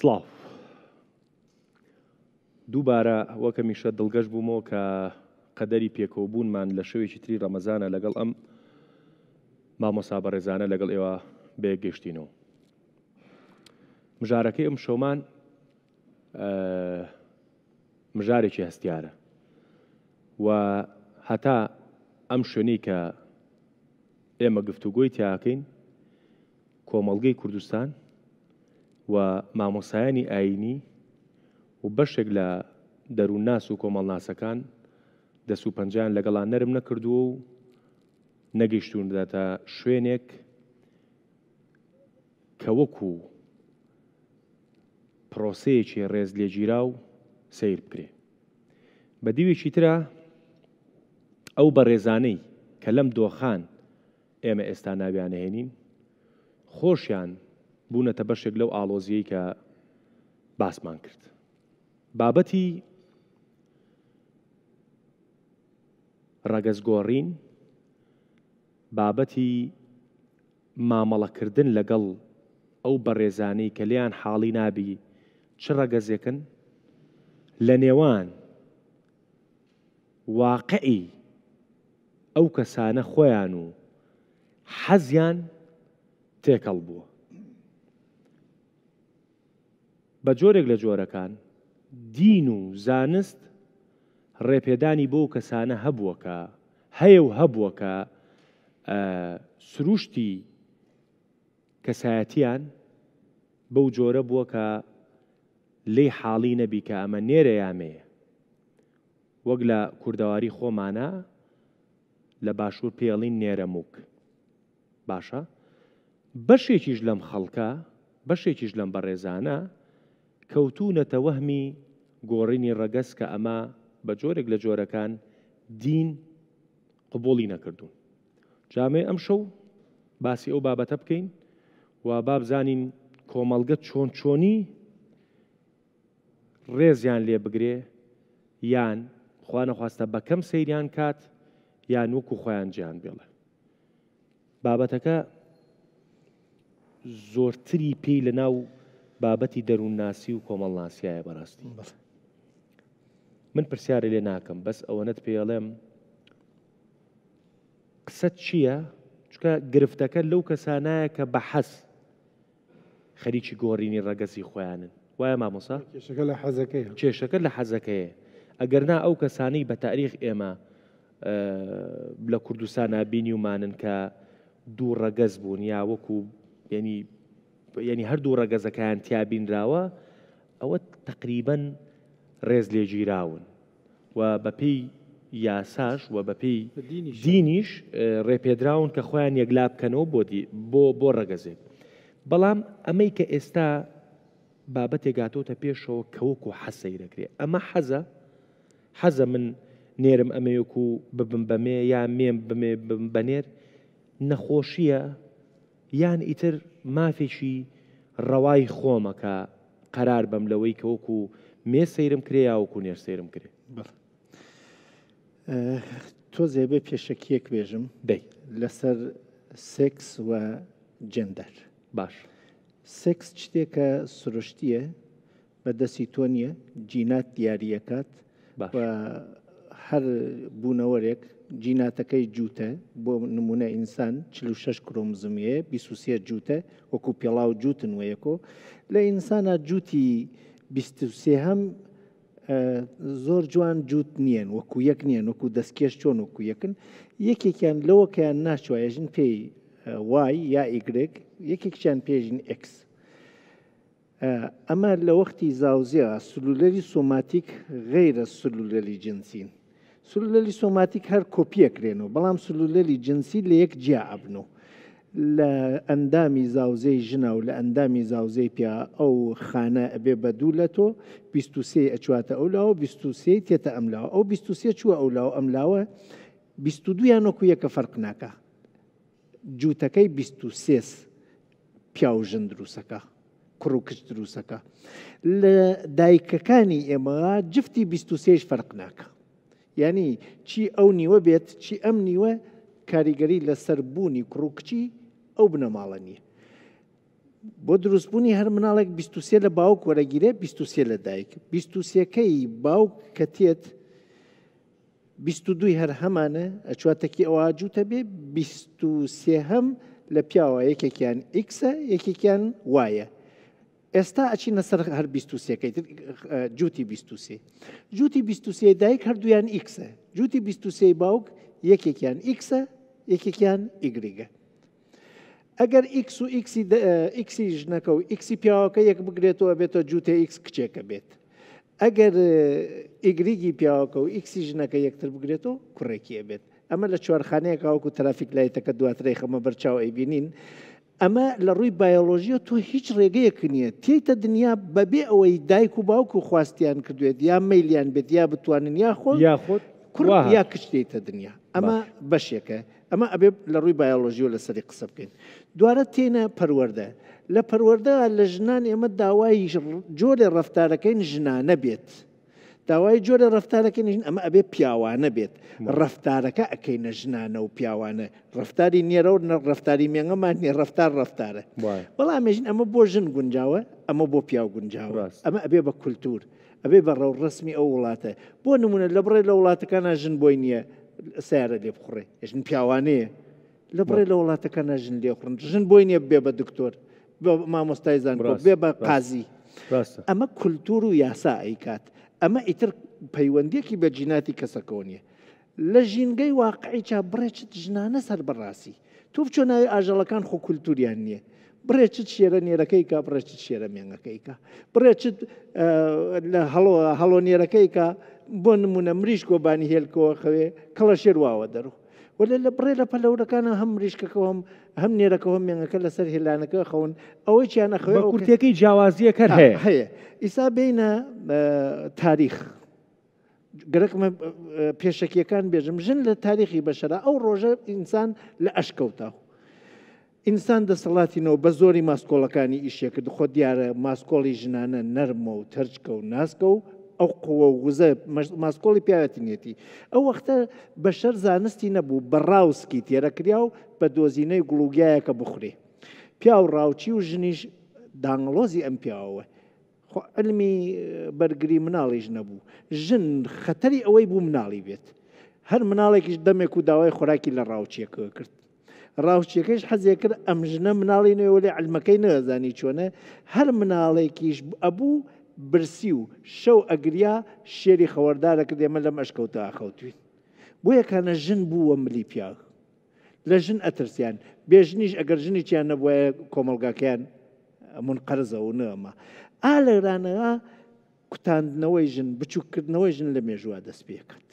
سلااف دووبارە وەکە میشە دڵگەش بوومەوە کە قەدەری پێکۆبوونمان لە شوێکی تری ڕەمەزانە لەگەڵ ئەم مامۆسا بە ڕێزانە لەگەڵ ئێوە بێگەشتینەوە مژارەکەی ئەم شەمان مژارێکی هەستیارە و هەتا ئەم شوێنی کە ئێمە گفتوگۆی تیاکەین کۆمەلگەی کوردستان و مامۆسایانی ئاینی و بەشێک لە دەروون ناس و کۆمەڵناسەکان دەست و پەنجان لەگەڵان نەرم نەکردووە و نەگەیشتونداتە شوێنێک کە وەکو پرۆسەیەکی ڕێز لێگیرا و سیر بکرێ بە دیوێکی ترە ئەو بە ڕێزانەی کە لەم دۆخان ئێمە ئێستا ناویانە هێنین خۆشیان بوونەتە بەشێک لەو ئالۆزیەی کە باسمان کرد. بابەتی ڕەگەزگۆڕین بابەتی مامەڵەکردن لەگەڵ ئەو بەڕێزانەی کە لیان حاڵی نابی چ ڕەگەزێکن لە نێوان واقعی ئەو کەسانە خۆیان و حەزیان تێکەڵ بووە. بە جۆرێک لە جۆرەکان دین و زانست ڕێپێدانی بۆ کەسانە هەبووەکە هەیە و هەبووەکە سروشتی کەسایەتیان بەو جۆرە بووەکە لی حاڵی نەبی کە ئەمە نێرە یامەیە وەک لە کووردەواری خۆمانە لە باشوور پێڵین نێرەموک باشە بەشێکیش لەم خەڵکە بەشێکیش لەم بەڕێزانە کەوتونەتە وەهمی گۆڕینی ڕەگەس کە ئەمە بە جۆرێک لە جۆرەکان دین قبولی نەکردوون جامێ ئەم شەو باسی ئەو بابەتە بکەین و بابزانین کۆمەلگە چۆن چۆنی ڕێزیان لێ بگرێ یان خوانەخواستە بەکەم سەیریان کات یان وەکو خۆیان گیان بێڵە بابەتەکە زۆرتری پێی لە ناو بابەتی دەروونناسی و کۆمەڵناسیایە بەڕاستی من پرسیاری لێ ناکەم بەس ئەوەنت پێڵێم قسە چییە چکە گرفتەکە لەو کەسانایە کە بە حەس خەریکی گۆڕینی ڕەگەزی خۆیانن وایە مامۆسا کێشەکە لە حەزەکەی کێشەکە لە حەزەکەیە ئەگەرنا ئەو کەسانی بە تاریخ ئێمە لە کوردستان نبینی ومانن کە دوو ڕەگەز بوون یا وەکو یعنی ینی هەردوو ڕەگەزەکان تیابینراوە ئەوە تقریبن ڕێز لێگیراون و بەپی یاساش و بەپی دینیش ڕێپێدراون کە خۆیان یەکلا بکەنەوە بۆ بۆ ڕەگەزێک بەڵام ئەمەی کە ئێستا بابەتێکگاتۆتە پێشەوە کەوەکو حەسەی دەکرێ ئەمە حەزە حەزە من نێرم ئەمەیەکو ببم بەمێ یا مێم بمێ بنێر نەخۆشیە یان ئیتر مافێکی ڕەوای خۆمەکە قەرار بەم لەوەی کە وەکو مێ سەیرم کرێ یاوەکو نێر سەیرم کرێ تۆ زێبێ پێشەکیەک بێژم دەی لەسەر سکس و جندەر باش سکس شتێکە سروشتیە بەدەستی تۆ نیە جینات دیارریەکات هەر بوونەوەرێک جیناتەکەی جووتە بۆ نمونە ئینسان 46 کرۆمزمەیە بیسوسیە جووتە وەکو پێڵاو جووتن وەیەکۆ لە ئینسانە جوتی بیسێ هەم زۆر جوان جووت نییەن وەکو یەک نییە وەکو دەستکێش چۆن وەکو یەکن یەکێکیان لەوەکەیان ناچواێژن پێی وای یا ئیگرێک یەکێکیان پێژین ئەکس ئەمە لە وەختی زاوزیە سلولەری سوماتیک غیرە سلولەری جنسین سلولەلی سۆماتیک هەر کۆپیەکرێن و بەڵام سلولەلی جنسی لە یەک جیا ئەبن و لە ئەندامی زاوزەی ژنە و لە ئەندامی زاوزەی پیا ئەو خانە ئەبێ بە دوو لە تۆ 23 ئەچواتە ئەولاوە 23 تێتە ئەملاوە ئەو 23 چوە ئەولاوە ئەملاوە 22 یان وەکو یەکە فەرق ناکە جووتەکەی 23 پیا و ژن دروستەکە کوڕ و کچ دروستەکە لە دایکەکانی ئێمە جفتی 23ش فەرق ناکە ینی چی ئەو نیوە بێت چی ئەم نیوە کاریگەری لەسەر بوونی کوڕکچی ئەو بنەماڵە نییە بۆ دروستبوونی هەر مناڵێک 23 لە باوک وەرەگیرێ 23 لە دایک 23ەکەی باوک کە تێت دوی هەر هەمانە ئەچواتەکی ئەوە جووتە بێ سێ هەم لە پیاوە یەکێکیان ئیکسە یەکێکیان وایە ئێستا ئەچینە سەر هەر بیستوسیەکەی جوتی بیستوسی جوتی بیستوسی دایک هەردویان ئیکسە جوتی بیستوسی باوک یەکێکیان ئیکسە یەکێکیان ئیگریگە ئەگەر ئیکس و ئیکسی ژنەکە و ئیکسی پیاوەکە یەک بگرێتەوە بێتە جوتێ ئیکس کچێکە بێت ئەگەر ئیگریگی پیاوەکە و ئیکسی ژنەکە یەکتر بگرێتەوە کوڕێکیە بێت ئەمە لە چوارخانەیەکاوەکو تەرافیک لایەتەکە دواترەی خەمە بەرچاو ئەیبینین ئەمە لە ڕووی بایۆلۆژیە تۆ هیچ ڕێگەیەک نییە تێتە دنیا بەبێ ئەوەی دایک و باوک و خواستیان کردوێت یا میلیان بێت یا بتوانن یا خۆ یا خۆت کوڕ یا کشتێتە دنیا ئەمە بەشێکە ئەمە ئەبێ لە ڕووی بایۆلۆژیۆ لە سەری قسە بکەین دوارە تێنە پەروەەردە لە پەروەەردە لە ژنان ئێمە داوای جۆرێ ڕفتارەکەین ژنانە بێت. داوای جۆرە ڕفتارەکە نژین ئەمە ئەبێ پیاوانە بێت ڕفتارەکە ئەەکەی نەژنانە و پیاوانە ڕفتاری نێرە و ڕفتاری مێنگەمان نیە ڕفتار ڕفتارە بەڵام مێژین ئەمە بۆ ژن گونجاوە ئەمە بۆ پیاو گونجاوە ئەمە ئەبێ بە کولتور ئەبێ بە ڕەو ڕسمی ئەو وڵاتە بۆ نمونە لە بڕێ لە وڵاتەکانە ژن بۆی نییە سیارە لێ بخڕێ ژن پیاوانەیە لە بڕێ لە وڵاتەکانە ژن لێخڕن ژن بۆی نییە بێ بە دکتۆر مامۆستای زان بێ بە قازی ئەمە کولتور و یاسا ئەیکات ئەمە ئیتر پەیوەندێکی بە جیناتی کەسەکەەوە نیە لە ژینگەی واقعی چا بڕێچت ژنانە سەر بەڕاستی تۆ بچۆ ناوی ئاژەڵەکان خۆ کولتوریان نییە بڕێچت شێرە نێرەکەی کا بڕێچت شێرە مێنەکەی کا بڕێچت لە هەڵۆ هەڵۆ نێرەکەی کا بۆ نمونە مریش گۆبانی هێلکەوە خەوێ کەڵە شێر واوە دەرو وەلا لە بڕێ لە پەلەورەکانە هەم مریشکەکەەوەم هەم نێرەکە هەم مێنەکە لەسەر هێلانەکە خەون ئەوەی چیانە خەوە کورتەکەی جیاوازیەکە هەیە هەیە ئیسا بینە تاریخ گرەکمە پێشەکیەکان بێژم ژن لە تاریخی بەشرا ئەو ڕۆژە ئینسان لە ئەشکەوتاوە ئینسان دەسەڵاتینەوە بە زۆری ماسکۆڵەکانی ئیشەکرد خۆ دیارە ماسکۆڵی ژنانە نەرمە و تەرجکە و ناسکە و ئەو قووە و وزە ماسکۆڵی پیاەتینێتی ئەو وەختە بەشەر زانستی نەبوو بەڕاوسکی تێرەکریا و بە دۆزینەی گوڵوگایەکە بخورێ پیا و ڕاوچی و ژنیش دانگلۆزی ئەم پیاوە علمی بەرگری مناڵیش نەبوو ژن خەتەری ئەوەی بوو مناڵی بێت هەر مناڵێکیش دەمێک و داوای خۆراکی لە ڕاوچیەکە کرد ڕاوچیەکەش حەزیە کرد ئەم ژنە مناڵی نوێوە لێ علمەکەی نەزانی چۆنە هەر مناڵێکیش ئەبوو برسی و شەو ئەگریا شێری خەوەردارە کرد ئێمە لەم ئەشکەوتە ئاخەوتوین بۆ یەکانە ژن بووە ملی پیاغ لە ژن ئەترسیان بێژنیش ئەگەر ژنی چیان نەبووە کۆمەلگاکەیان من قەرزەوە نەمە ئا لەرانەها کوتاندنەوەی ژن بچووکردنەوەی ژن لە مێژوا دەست پێکات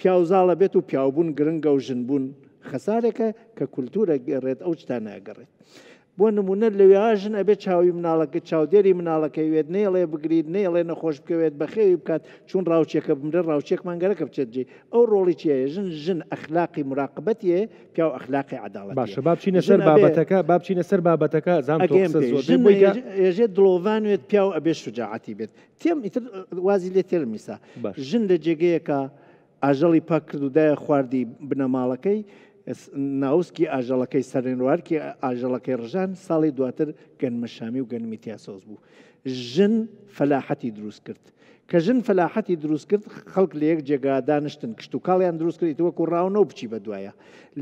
پیاوزاڵە بێت و پیاوبوون گرنگە و ژن بوون خەسارێکە کە کولتورە گەڕێت ئەو شتانە ئەگەڕێت بۆ نمونە لەوێ ژن ئەبێ چاوی مناڵەکە چاودێری مناڵەکەی وێت نێڵێ بگریت نێڵێ نەخۆش بکەوێت بەخێوی بکات چون ڕاوچێکە بمرە ڕاوچێک مانگەرەکە بچێت جێ ئەو ڕۆڵی چێ ژن ژن ئەخلاقی مراقبەتە پیاو ئەخلاقی عداڵ باشە بابچینە سەر بابەتەکە بابچینە سەر بابەتەکە زان ژێ دڵۆوانوێت پیاو ئەبێ شجاعتی بێت تێم ئیتر وازی لێ تێر میسا ژن لە جێگەیەکە ئاژەڵی پاک کردودایە خواردی بنەماڵەکەی ناوسکی ئاژەڵەکەی سەرێنوارکی ئاژەڵەکەی ڕژان ساڵی دواتر گەنمەشامی و گەنمیتیاسۆز بوو. ژن فەلاحەتی دروست کرد. کە ژن فەلاحەتی دروست کرد خەڵک لە یەک جێگادانشتن کشت و کاڵیان دروست کردی وەکو ڕاونەوە بچی بە دوایە.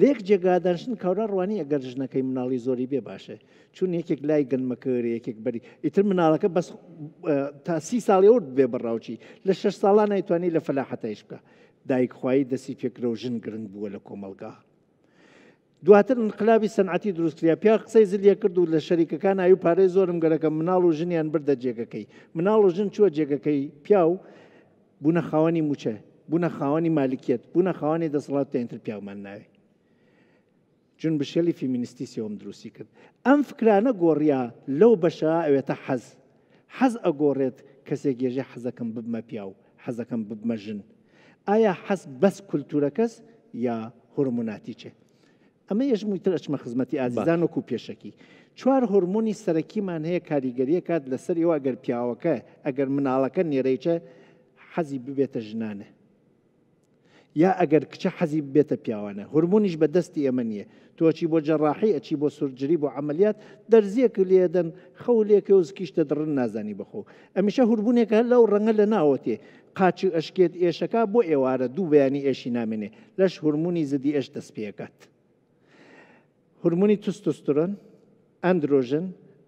لێک جێگادانشتن کاورا ڕوانی ئەگەر ژنەکەی مناڵی زۆری بێ باشە. چون یەکێک لای گەنمەکەری یەکێک بەری ئیتر مناڵەکە بەس تا سی ساڵیەوە بێ بڕاوچی لە شش ساڵان نایتوانانی لە فەلاحەتەیش بکە. دایکخوایی دەسی پێکرە و ژن گرنگ بووە لە کۆمەلگاه. دواتر انقلابی سنعەتی دروستکریا پیا قسەی زلیە کرد و لە شەریکەکان ئاوی پارەی زۆرم گەرەکە مناڵ و ژنیان بردە جێگەکەی مناڵ و ژن چوە جێگەکەی پیا و بوونە خاوەنی موچە بوونە خاوەنی مالکیت بوونە خاوەنی دەسەڵات تێنتر پیامان ناوێ جون بشێلی فیمینیستی سێوم دروستی کرد ئەم فکرانە گۆڕیا لەو بەشە ئەوێتە حەز حەز ئەگۆڕێت کەسێک گێژێ حەزەکەم ببمە پیا و حەزەکەم ببمە ژن ئایا حەز بەس کولتورە کەس یا هورموناتی چێت ئەمە یەژمووی تر ئەچمە خزمەتی ئازیزانۆک و پێشەکی چوار هورمۆنی سەرەکیمان هەیە کاریگەریە کات لەسەر ئێوە ئەگەر پیاوەکە ئەگەر مناڵەکە نێرەیچە حەزی ببێتە ژنانە یا ئەگەر کچە حەزی بێتە پیاوانە هورمونیش بە دەستی ئەمە نیە تۆچی بۆ جەڕاحی ئەچی بۆ سورجری بۆ عملیات دەرزیەک لێدەن خەو لێکە و زکیشتە دڕن نازانی بخۆ ئەمیشە هوربوونێکە لەو ڕەنگە لە ناوەتێ قاچی ئەشکێت ئێشەکە بۆ ئێوارە دوو بەیانی ئێشی نامێنێ لەش هورمونی زدی ئەش دەست پێەکات. هورمونی تستوسترۆن ئەندرۆژن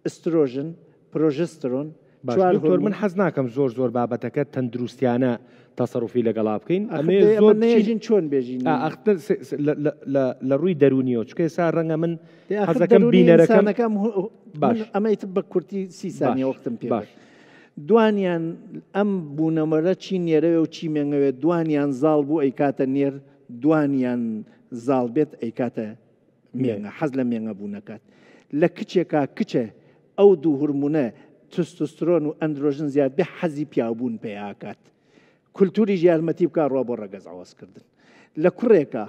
ئسترۆژن پرۆژسترۆن تۆر من حەز ناکەم زۆر زۆر بابەتەکە تەندروستیانە تەسەڕوفی لەگەڵا بکەین ئەمێژین چۆن بێژین لە ڕووی دەرونیەوە چکە ێسا ڕەنگە من حەزەکەم بینەرەکەم باش ئەمەیت بە کورتی سیسانی وەختم پێ باش. دوانیان ئەم بوونەمەرە چی نێرەوە و چی مێنەوێت دوانیان زاڵ بوو ئەیکاتە نێر دوانیان زاڵ بێت ئەیکاتە مێنگە حەز لە مێنگە بوونەکەات لە کچێکا کچە ئەو دوو هورمونە تستسترۆن و ئەندرۆژن زیاد بێ حەزی پیابوون پێیاکات کولتوری یارمەتی بکە ڕۆ بۆ ڕەگەز ئاوازکردن لە کوڕێکە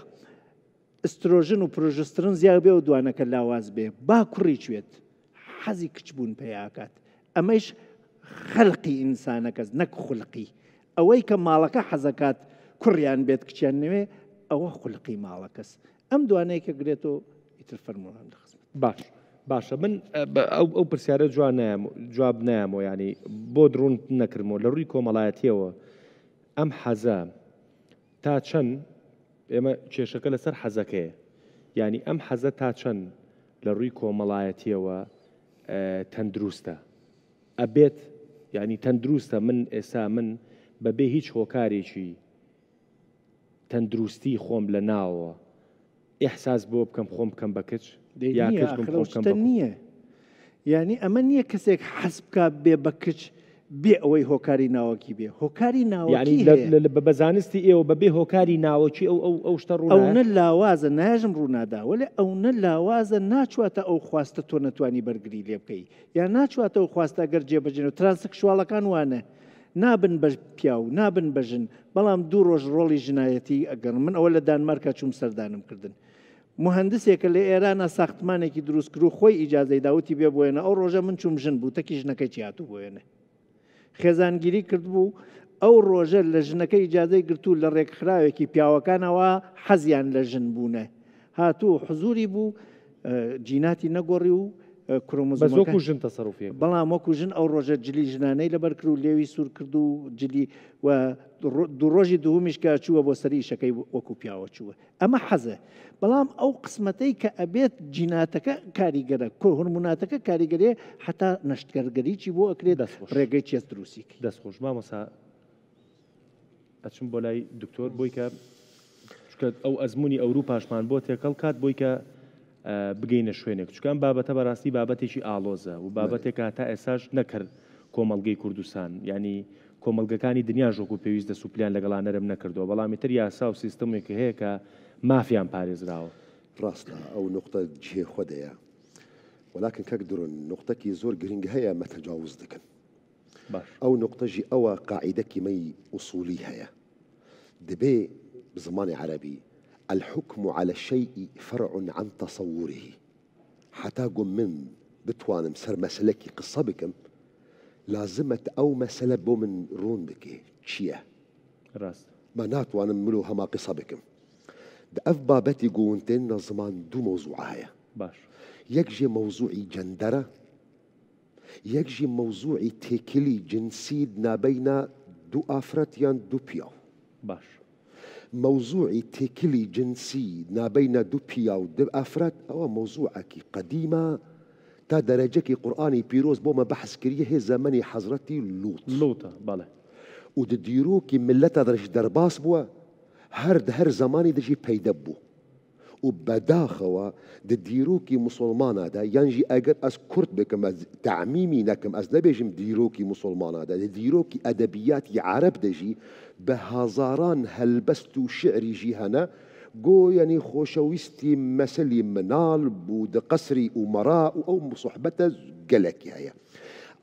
ئسترۆژن و پرۆژسترن زیاد بێ و دوانەکە لاواز بێ با کوڕی کوێت حەزی کچ بوون پێیاکات ئەمەش خەلقی ئینسانەکەس نەک خولقی ئەوەی کە ماڵەکە حەزەکات کوڕیان بێت کچیان نوێ ئەوە خولقی ماڵەکەس ئەم دوانەیە کە گرێتەوە ئیتر فەرمووان دەخست باش باشە من ئەو پرسیارە جوان جواب نامەوە ینی بۆ درون نەکردمەوە لە ڕووی کۆمەڵایەتیەوە ئەم حەزە تا چەند ئێمە کێشەکە لەسەر حەزەکەی ینی ئەم حەزە تا چەند لە ڕووی کۆمەڵایەتیەوە تەندروستە ئەبێت ینی تەندروستە من ئێسا من بەبێ هیچ هۆکارێکی تەندروستی خۆم لە ناوە ئحساس بۆ بکەم خۆم بکەم بەکەچ نییە ینی ئەمە نییە کەسێک حەز بکە بێ بەکچ بێ ئەوەی هۆکاری ناوەکی بێ هۆکاری ناوە بە زانستی ئێوە بەبێ هۆکاری ناوەکی ئەو ئەو ئەو شتە ڕوو ئەوە لاوازە ناژم ڕووناداوەێ ئەوە لاوازە ناچواتە ئەو خواستە تۆ نەتوانی بەرگری لێ بکەی یان ناچواتە ئەو خواستە گەرجێ بەجنەوە ترانسکشواڵەکان وانە. نابن بە پیا و نابن بەژن بەڵام دوو ڕۆژ ڕۆڵی ژنایەتی ئەگەر من ئەوە لە دانمارکە چوم سەردانم کردنن. مهندسێکە لە ئێرانە ساختمانێکی دروستکر و خۆی ئیجاازەی داوتی بێ بۆێنە ئەو ڕۆژە من چوم ژن بوو تەکی ژنەکەی چیاتو بۆێنێ خێزانگیری کرد بوو ئەو ڕۆژە لە ژنەکەی ئیجاازەی گرتو لە ڕێکخراوێکی پیاوەکانەوە حەزیان لە ژن بوونە هاتوو حزوری بوو جیناتی نەگۆڕی و کرۆمۆزۆکو ژن تەسەرفی بەڵام وەکو ژن ئەو ڕۆژە جلی ژنانەی لەبەر کرد و لێوی سوور کرد و جلی دوو ڕۆژی دوومیشکە چووە بۆ سەری شەکەی وەکو پیاوە چووە ئەمە حەزە بەڵام ئەو قسمەتەی کە ئەبێت جیناتەکە کاریگەرە کۆهرموناتەکە کاریگەرێ حتا نەشتگەرگەریی بۆ ئەکرێ دەست ڕێگەی چێست درووسی دەستخۆش مامەسا ئەچم بۆ لای دکتۆر بۆی کە ئەو ئەزمموی ئەوروپاشمان بۆ تێکەڵ کات بۆی کە بگەینە شوێنێک چکان بابەتە بەڕاستی بابەتێکی ئالۆزە و بابەتێک هاتا ئێساش نەکرد کۆمەلگەی کوردستان ینی کۆمەلگەکانی دنیا ژۆک و پێویستە سوپلیان لەگەڵانەرم نەکردەوە بەڵامی تر یاسا و سیستمێک هەیەکە مافیان پارێزراوە ڕاستە ئەو نقطە جێ خۆدەیە وەلاکن کەک درون نقطەکی زۆر گرنگ هەیە مەتەجاوز دەکەن ئەو نقطەژی ئەوە قاعیدەکی مەی ئووسولی هەیە دەبێ زمانی عەربی الحكم على الشيء فرع عن تصوره حتاجم من بتوان مسر مسلكي قصة بكم لازمت أو مسألة بومن رون بكي تشيا راس ما ناتوان ملوها ما قصة بكم ده أف بابتي قونتين نظمان دو موضوع هيا باش يكجي موضوعي جندرة يكجي موضوعي تيكلي جنسيدنا بين دو أفرت يان دو بيو باش موضوعی تێکلی جنسی نابینە دوو پیا و ئافراد ئەوە مۆزوعکی قدیمە تا دەرەجەکی قورآانی پیرۆز بۆمە بەحسکریە هێ زەمەنی حەزرەتی لووت لوتە بەڵێ و دیرۆکی ملەتە دەرش دەرباس بووە هەر هەر زمانی دژی پەیدە بوو وبداخوا ديروكي مسلمانا دا ينجي اگر از كرد بكم از تعميمي نكم از نبيجم ديروكي مسلمانا دا ديروكي ادبيات عرب دجي بهزاران هلبستو شعري جيهنا جو يعني خوشويستي مثلي منال بود قصري امراء او صحبته قلك يا يعني.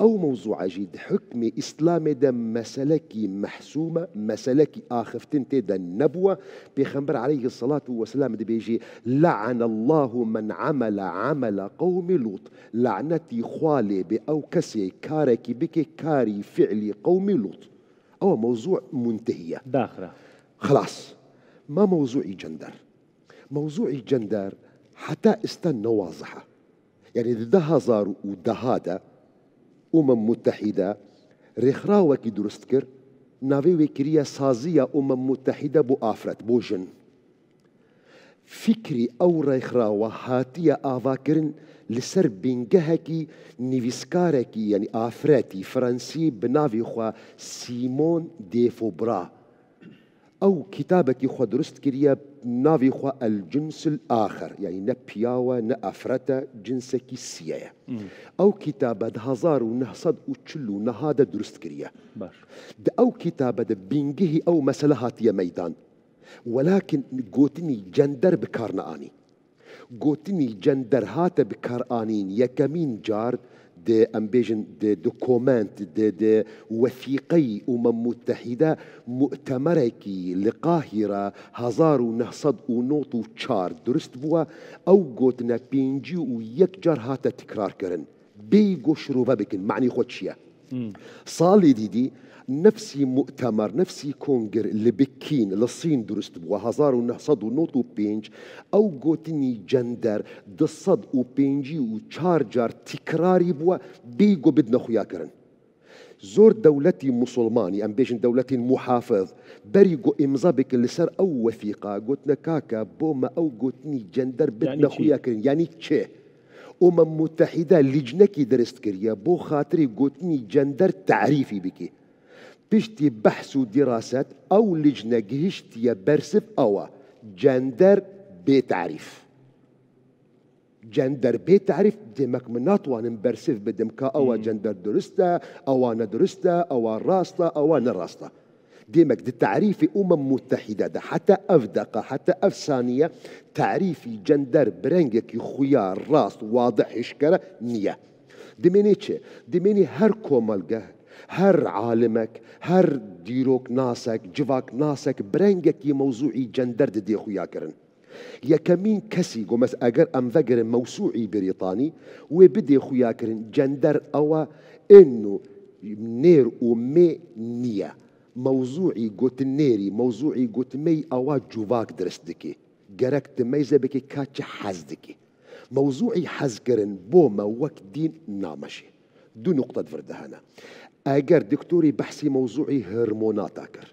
أو موضوع جيد حكم إسلامي دم مسلكي محسومة مسلكي آخف تنتي دا النبوة بيخنبر عليه الصلاة والسلام دي بيجي لعن الله من عمل عمل قوم لوط لعنتي خوالي بأو كسي كاركي بكي كاري فعلي قوم لوط أو موضوع منتهية داخرة خلاص ما موضوع جندر موضوع جندر حتى استنى واضحة يعني ده هزار وده هذا امم متحده ریخراوەکی دروست کرد ناوی وێکریە سازیە ئومە متحیدە بۆ ئافرەت بۆ ژن. فکری ئەو ڕێکخراوە هاتیە ئاواکردن لەسەر بینگەهەکی نویسکارێکی یعنی ئافرەتی فەرەنسی بناوی خوا سیمۆن دێفۆبرا او كتابة خو درست كريا نافي خو الجنس الاخر يعني نبياوة بياوا نا افرتا جنسك السيايا او كتابة هزار ونه صد وتشلو نهادا درست كريا باش او كتابة بينجه او مساله يا ميدان ولكن قوتني جندر بكارناني قوتني جندر هات بكاراني يكمين جارد دي امبيجن دي دوكومنت دي دي وثيقي أمم متحدة مؤتمركي لقاهرة هزار نهصد ونوطو وشار درست بوا أو قوتنا بينجي ويكجر هاتا تكرار كرن بيجو شروبا بكن معني خدشيه صالي ديدي نفسي مؤتمر نفسي كونغر اللي بكين للصين درست بوا هزار ونحصد ونوت وبينج او قوتني جندر دصد وبينجي وشارجر تكراري بوا بيقو بدنا خويا كرن زور دولتي مسلماني ام بيجن دولتي محافظ بريقو امضا بك اللي او وثيقه قوتنا كاكا بوما او قوتني جندر بدنا يعني خويا كرن يعني تشيه امم متحده لجنه كي درست كريا بو خاطري قوتني جندر تعريفي بكي بشتي بحث ودراسات او لجنه گهشتی برسب اوه جندر بتعريف جندر بي تعرف دمك مناطوان مبرسف بدمك أو جندر درستا أو ندرستا أو راستا أو نراستا ديمك دي تعريف أمم متحدة ده حتى أفدقة حتى أفسانية تعريف جندر برنجك خويا راس واضح إشكرة نية دميني چه؟ دميني هر كومالجه هر عالمك هر ديروك ناسك جواك ناسك برنجك موضوعي جندر دي خويا كرن يا كمين كسي قمس أجر أم مەوسوعی موسوعي بريطاني وبدي خويا كرن جندر أو إنه نير و مێ موضوعي گوتنيري موضوعي مي اوا جوواك درستكي دكي تميزه بكي كاتش حزدكي دكي موضوعي حز كرن وك دين نامشي دو نقطة فردهانا اگر دكتوري بحثي موضوعي هرمونات اكر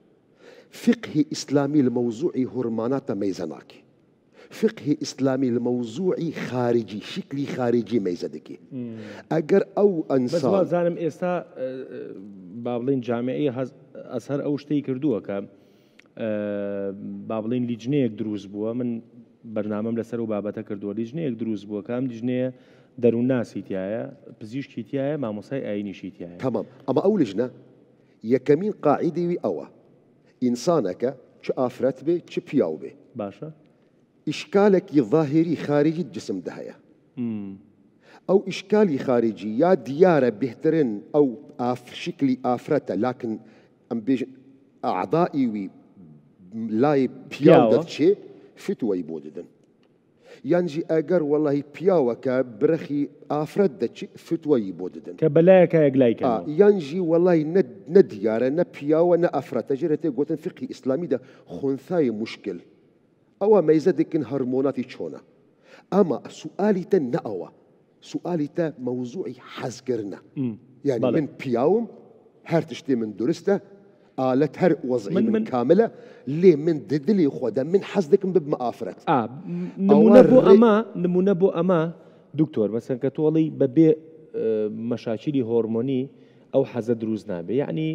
فقه اسلامي الموضوعي هرمونات ميزناكي فقه اسلامي الموزوعي خارجي شكلي خارجي ميزدكي اگر او انسان بس زانم استا آه، آه، بابلين جامعي هز ئەسهر ئەو شتەی کردووە کە با بڵین لیژنەیەک دروست بووە من بەرنامەم لەسەر و بابەتە کردووە لیژنەیەک دروست بووە کام لیژنەیە دەروون ناسیتیایە پزیشکیتیایە مامۆسای ئاینیشیتیایە تەمام ئەمە ئەو لیژنە یەکەمین قاعیدیوی ئەوە ئینسانەکە چ ئافرەت بێ چ پیاو بێ باشە ئیشکالێکی ظاهری خارجی جسم دەهەیە ئەو ئیشکالی خارجی یا دیارە بهترن ئەو ئافشکلی ئافرەتە لاکن اعضاء وي لاي بياو داتشي فتوى يبوددن يانجي اگر والله بياو كا برخي افرد داتشي فتوى يبوددن كبلاك اقلايك اه يانجي والله ند نديارة نا بياو نا افرد تجرتي قوتن فقه اسلامي ده خنثاي مشكل او ما ان هرموناتي تشونا اما سؤالي تن نأوى سؤالي تا موضوعي حزقرنا يعني بلد. من بياوم هرتشتي من درسته ئالەت هەر وەزی من کاملە لێ من دلی خۆدا من حەز دەکەم ببمە ئافرەت نمونە بۆ ئەمە نمونە بۆ ئەمە دکتۆر مەسەن کە تۆڵی بەبێ مەشاچری هۆرمۆنی ئەو حەزە دروست نابێ یعنی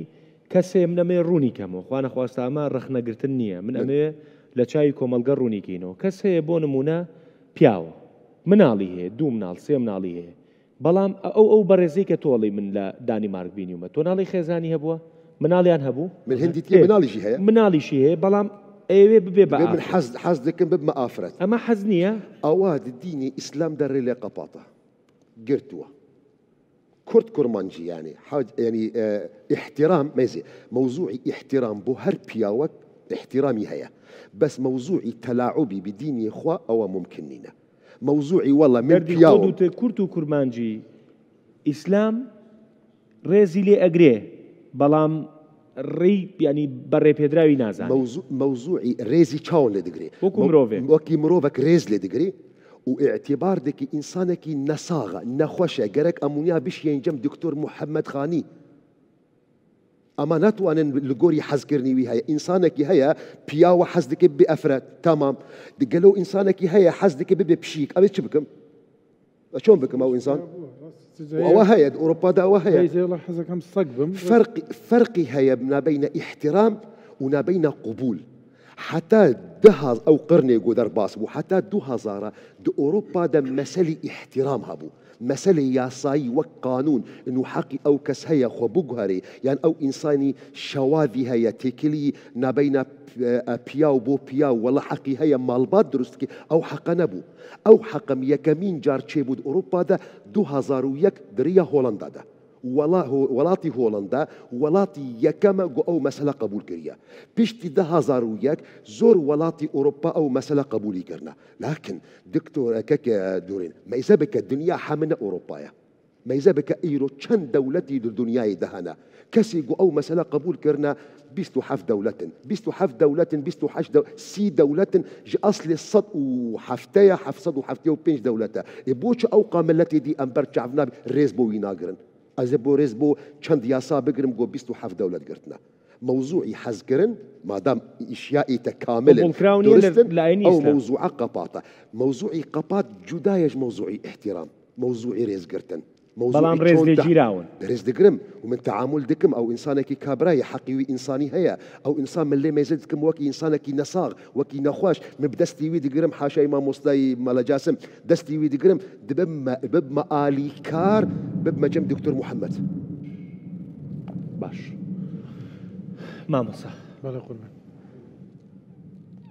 کەسێ منەمێ ڕوونی کەمەوە خوانە خواستامە ڕخنەگرتن نییە من ئەمێ لە چاوی کۆمەلگە ڕوونیکەینەوە کەس هەیە بۆ نمونە پیاوە مناڵی هەیە دوو مناڵ سێ مناڵی هەیە بەڵام ئەو ئەو بەڕێزەی کە تۆڵی من لە دانیمارک بینیومە تۆناڵی خێزانی هەبووە مناڵیان هبو من هندیت هي منالي مناڵیشی هي بلام ايوه ببي بە من حز حز دەکەم ببمە ما افرت اما حزنيه اواد دینی اسلام دەڕێ لێ قباطه قرتوا كرت كرمانجي يعني حاج يعني اه احترام مازي موضوعي احترام بو هر بياوك احترامي هيا بس موضوعي تلاعبي بديني اخوة او ممكنين موضوعي والله من بياوك كرد كرمانجي اسلام رازي لي اجريه بەڵام ڕێی پیانی بەڕێپێدراوی نازان مەوزوعی ڕێزی چاو لێ دەگرێت وەکو مرۆڤ وەکی مرۆڤک ڕێز لێ دەگرێت واعتباردێکی ئینسانێکی نەساغا نەخۆشە گەرەک ئەمونیا بشێنجەم دکتۆر محەممەد خانی ئەمە ناتوانن لگۆری حەزکردنیوی هەیە ئینسانێکی هەیە پیاوە حەز دەکە بێ ئەفرەت تامام دگەلە و ئینسانێکی هەیە حەز دەکە ببێ پشیک ئەوێ چ بکەم چۆن بکەم ئەو ئینسان؟ وهي اوروبا وهي فرق فرق هي ما بين احترام ونا بين قبول حتى دها او قرني قدر باصبو حتى دو زارا دو اوروبا دا مسالي احترام هابو مسألة ياساي وقانون إنه حقي أو كس خو بجهري يعني أو إنساني شواذي هيا تكلي نبينا بيا وبو بيا ولا حقي هيا مال بدرست أو حق نبو أو حق ميكمين جار بود أوروبا ده دو هزار ويك دريا هولندا ده ولا هولندا هۆڵندا وڵاتی یەکەمە أو ئەو مەسلە قبول کردە. پشتی دههزار و یەک زۆر وڵاتی ئۆروپا ئەو مەسلە قبولی کردنا لاکن دکتۆرەکە کە دوورین مەیزە بکە دنیا حمنە ئۆروپایە. مەیزە بکە ئیرۆ چەند دەولەتی دنیای دەهانا کەسی گو ئەو مەسلە قبول کردنا 27 دولتن 27 دولتن 28 دو... سي دولتن جي اصلي صد وحفتايا حفصد وحفتايا وبنج دولتا بوش اوقام التي دي امبر شعبنا ريز بويناغرن ئەزەبۆرێز بو چند یاسا بگرم بۆ 27 دەولت گرتنە مووزوعی حەزگرن مادام ئیشیائیتە کامل ئەو مووزوع قەپاتە مووزوعی قەپات جودایش مووزوعی احترام مووزوعی ڕێزگرتن بلان ريز دي جيراون ريز دي جرم ومن تعامل دکم ئەو ئینسانێکی کابرایە حەقیوی انساني هيا او انسان من لێ مێزت دکم وەکی ئینسانێکی نصاغ وكي نخواش من بدستي وي دي جرم حاشا مالا دەستیوی دەگرم حاشای مامۆستایی مەلەجاسم دەستیوی دەگرم ببمە ئالی کار جم دكتور محمد باش ما مصا مامۆسا بەڵێ قوربان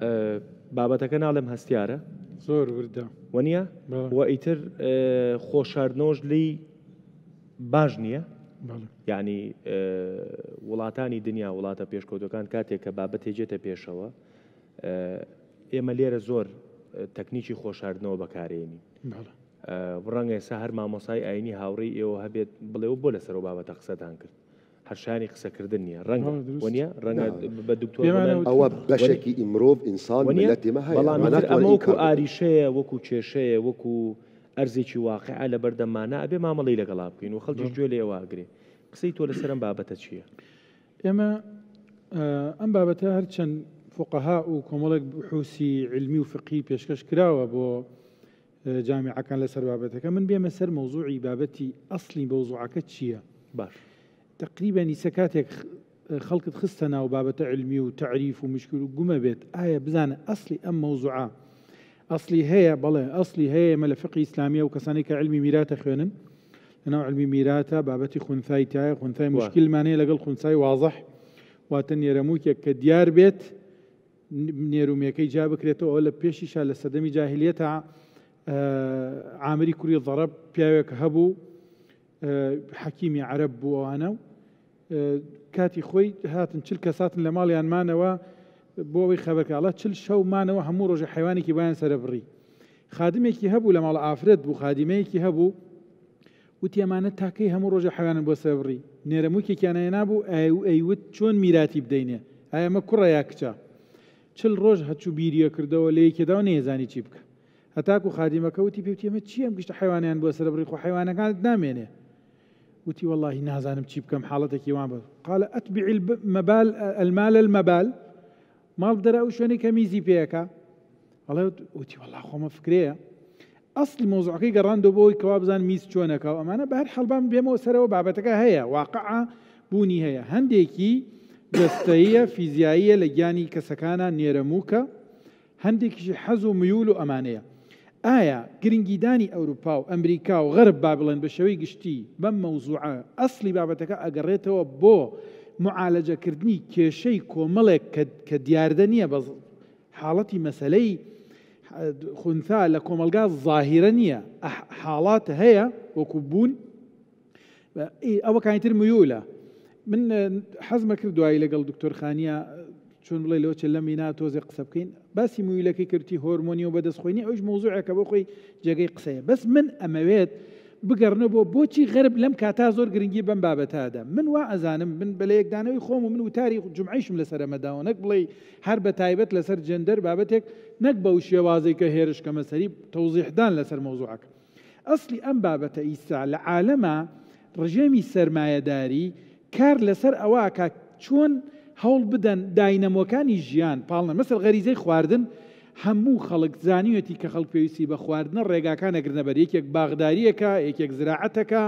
أه، بابەتەکە ناڵێم هەستیارە زور وردا ونيا وە ئیتر أه، خۆشاردنەوەش لی باش نییە ینی وڵاتانی دنیا وڵاتە پێشکەوتەکان کاتێک کە بابەت هێجێتە پێشەوە ئێمە لێرە زۆر تەکنیکی خۆشاردنەوە بەکارێنی ڕەنگە ئێسا هەر مامۆسای ئاینی هاوڕی ئێوە هەبێت بڵێ و بۆ لەسەر بابەتە قسەدان کرد هەرشانی قسەکردن نیە ڕەنگ وە ڕەنگە بە دکتۆر ئەوە بەشێکی ئیمرۆڤ ئینسان لەتیمە هەیە ئەمە ئاریشەیە وەکو کێشەیە وەکو ئەرزێکی واقعە لە بەردەمانە ئەبێ مامەڵی لەگەڵا بکەین و خەڵکی گوێ لێ واگرێ قسەی تۆ لەسەرم بابەتە چییە؟ ئێمە ئەم بابەتە هەرچەند فقەها و کۆمەڵێک حوسی علمی و فقی پێشکەش کراوە بۆ جامیعەکان لەسەر بابەتەکە من بێمە سەر مەوزوعی بابەتی ئەسلی بەوزوعەکە چییە؟ باش تقریبا نیسە کاتێک خەڵکت خستە ناو بابەتە علمی و تعریف و مشکل و گومە بێت ئایا بزانە ئەسلی ئەم مەوزوعە اصلي هي بله اصلي هي مال فقه اسلاميه وكساني كعلمي ميراثه خونن انا علمي ميراثه بابتي خنثاي تاي خنثاي مشكل ماني لقل خنثاي واضح واتني رموك كديار بيت نيرو ميكي جابك ريتو اول بيشي شال السدمي جاهليتها آه عامري كوري ضرب بياوك هبو آه حكيمي عرب وانا آه، كاتي خوي هاتن تلك ساتن لمالي انمانا و آه بۆەوەی خەبەرکاڵە چل شەومانەوە هەموو ڕۆژە حیوانێکی بایان سرە بڕی خادمێکی هەبوو لە ماڵە ئافرەت بوو خادیمەیەکی هەبوو وتیەمانە تاکەی هەموو ڕۆژە حیوانن بۆ سەبڕی نێرەموکێکیانەیە نبوو ئەیوت چۆن میراتی بدەینێ ئایەمە کوڕە یا کچە چل ڕۆژ هەچوو بیریە کردەوە لە یەکێدا نێزانی چی بکە هەتاکو خادیمەکەوتی پێوتێمە چیم گشت حیوانیان بۆ سرە بڕی خۆ حیوانەکان نامێنێ وتی والله نازانم چی بکەم حاڵەتێکی وان بە قالە ئەتبیعیل مەبال ئەلمالە المەبال ماڵ دەرە ئەو شوێنی کە میزی پێەکە ئەڵێ وتی وڵا خۆمە فکرەیە ئەسل مۆزعەکەی گەڕاندۆ بۆی کەوا بزان میز چۆنەکە و ئەمانە بەر هەڵبان بێمەوە سەرەوە بابەتەکە هەیە واقع بوونی هەیە هەندێکی دەستەیە فیزیاییە لە گیانی کەسەکانە نێرەموکە هەندێکیشی حەز و میول و ئەمانەیە ئایا گرنگیدانی ئەوروپا و ئەمریکا و غەرب با بڵێن بە شەوەی گشتی بەم مەوزوعە ئەسلی بابەتەکە ئەگەڕێتەوە بۆ معالەجەکردنی کێشەی کۆمەڵێک کە دیاردە نییە بە حاڵەتی مەسلەی خونتا لە کۆمەلگا ظاهرە نییە حاڵات هەیە وەکو بوون ئەوە کانیتر میولە من حەزمە کرد دوایی لەگەڵ دکتۆرخانیا چون بڵێ لەوە چە لەمی ناتۆزێ قسە بکەین باسی مویلەکەی کردی هۆرمۆنی و بەدەستخۆینی ئەوش مۆزوعەکە بۆ خۆی جێگەی قسەیە بەس من ئەمەوێت بگەڕنەوە بۆچی غەرب لەم کاتا زۆر گرنگی بەم بابەتادا من وا ئەزانم من بە لەیەکدانەوەی خۆم و من وتاری جمعیشم لەسەر مەداوە نەک بڵێ هەر بە تایبەت لەسەر جندەر بابەتێک نەک بەو شێوازەی کە هێرشکە مەسەری تەوزیحدان لەسەر مۆزوعەکە ئەسلی ئەم بابەتە ئیسا لە عالەما ڕژێمی سرمایهداری کار لەسەر ئەواکە چۆن هەوڵ بدەن داینەمۆکانی ژیان پاڵنە مەسەر غەریزەی خواردن هەموو خەڵک زانیوەتی کە خەڵک پێویستی بە خواردنە ڕێگاکانەگرنە بەر یەکێک باغداریەکە یەکێک زراعەتەکە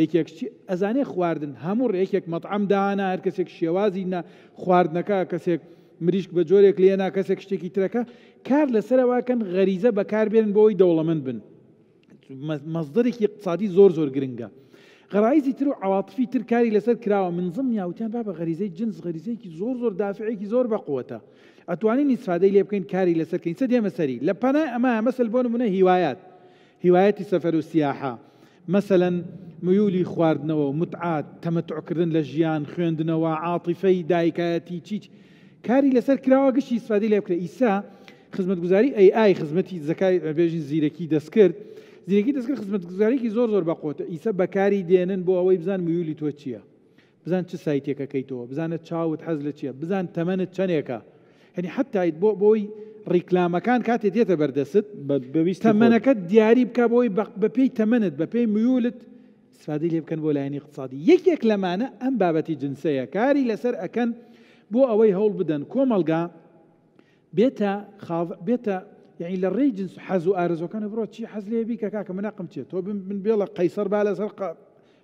یەکێک ئەزانێ خواردن هەموو ڕێکێک مەطعم دانا هەر کەسێک شێوازی نە خواردنەکە کەسێک مریشک بە جۆرێک لێنا کەسێک شتێکی ترەکە کار لەسەرواکەن غەریزە بەکاربێن بۆەوەی دەوڵەمەند بن مەزدەرێکی اقتصادی زۆر زۆر گرنگە. غەڕایزی تر و عواطفی تر کاری لەسەر کراوە منزم یاوتیان با بە غەریزەی جنس غەریزەیەکی زۆر زۆر دافعێکی زۆر بەقوتە ئەتوانین نیسفادەی لێ بکەین کاری لەسەرکەین سە دێمە سەری لە پەنا ئەمە مەسل بۆ نمونە هیوایات هیوایەتی سەفەر و سیاحا مەسەەن میولی خواردنەوە متعات تەمەتعکردن لە ژیان خوێندنەوە عاطیفەی دایکایەتی چیچ کاری لەسەر کراوە گشتی ئیسفادی لێ بکرێ ئیسا خزمەتگوزاری ئەی ئای خزمەتی زەکای بێژین زیرەکی دەست کرد زیرەکی دەستکە خزمەتگوزاریکی زۆر زۆر بەقۆتە ئیسە بەکاری دێنن بۆ ئەوەی بزان میولی تۆ چییە بزان چه سایتێکەکەیتەوە بزانە چاوت حەز لە چییە بزان تەمەنت چنێکە هەنی حتایت بۆ بۆی ڕیکلامەکان کاتێ دێتە بەردەست بەویست تەمەنەکە دیاری بکە بۆی بە پێی تەمەنت بە پێی میولت سفادی لێ بکەن بۆ لایەنی اقتصادی یەکێک لەمانە ئەم بابەتی جنسەیە کاری لەسەر ئەەکەن بۆ ئەوەی هەوڵ بدەن کۆمەلگا بێتە یعنی لە ڕێی جنس حەز و ئارزەکانە بڕۆ چی حەز لێبی کە کاکە منەقم چێت تۆ من بێڵە قەیسەر با لەسەر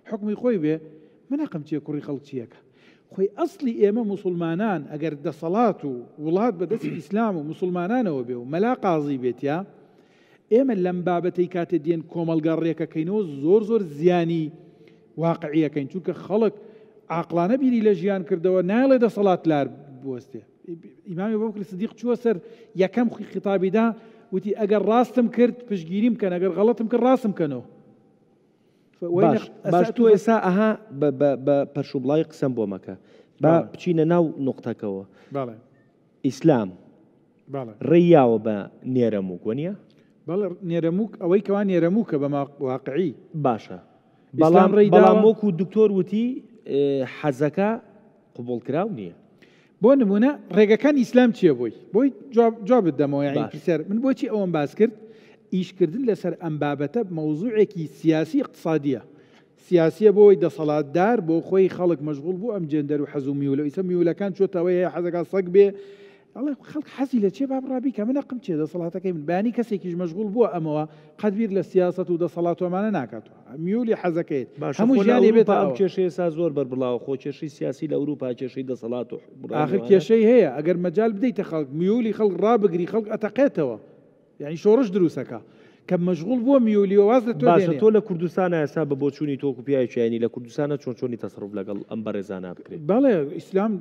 حکمی خۆی بێ منەقم چیە کوڕی خەڵچیەکە خۆی ئەسلی ئێمە مسلمانان ئەگەر دەسەڵات و وڵات بەدەستی ئیسلام و مسلمانانەوە بێ و مەلا قازی بێتیا ئێمە لەم بابەتی کاتێ دێن کۆمەلگە ڕێکەکەینەوە زۆر زۆر زیانی واقعیەکەین چونکە خەڵک عقلانە بیری لە ژیان کردەوە ناڵێ دەسەڵات لار بوەستێ ئیمامی بۆ کردسیدیق چووە سەر یەکەم خوی خیتابیدا وتی ئەگەر ڕاستم کرد پشگیریم کەن ئەگەر غەڵەتم کرد ڕاستم کەنەوە باش تۆ ئێستا ئەها بە پەرشوبڵی قسەم بۆ مەکە با بچینە ناو نقطەکەەوە ئیسلام ڕێیاوە بە نێرەموک وەنیە؟ بەڵێ نێرەموک ئەوەی کەوان نێرەموکە بە واقعی باشە بەڵام ڕێ بەڵام وەکو دکتۆر وتی حەزەکە قوبڵ کرااو نییە بۆ نمونە ڕێگەکان ئیسلام چییە بووی بۆی جواب دەمەوەی سەر من بۆچی ئەوم باس کرد ئیشکردن لەسەر ئەم بابەتە مەوزوعێکی سیاسی اقتصادیە سیاسیە بۆی دەسەڵاتدار بۆ خۆی خەڵک مەشغول بوو ئەم جێندەر و حەزومی و لە ئیسە میولەکان چۆتەوەی حەزەکە سەگ بێ الله دەڵێ خەڵک حەزی لە چێ بابڕابیکە منە قم چێ دەسەڵاتەکەی من بانی قد بير للسياسة وده قەدبیر لە سیاست و ميولي حزكيت هم جاني بيت أو كشيء شيء سازور سا زۆر بەربڵاو كشيء شيء سياسي لأوروبا كشيء شيء ده و آخر کێشەی هەیە ئەگەر مەجال بدەیتە خلق میولی خەڵک خلق أتقيته يعني شو رش دروسك کە مەژغول بۆ میولیۆواز لە تۆ تۆ لە کوردستانە ئەسا بە بۆچوونی تۆکو پیاچیانی لە کوردستانە چۆن چۆنی تەسرف لەگەڵ ئەم بە ڕێزانە بکرێت بەڵێ ئیسلام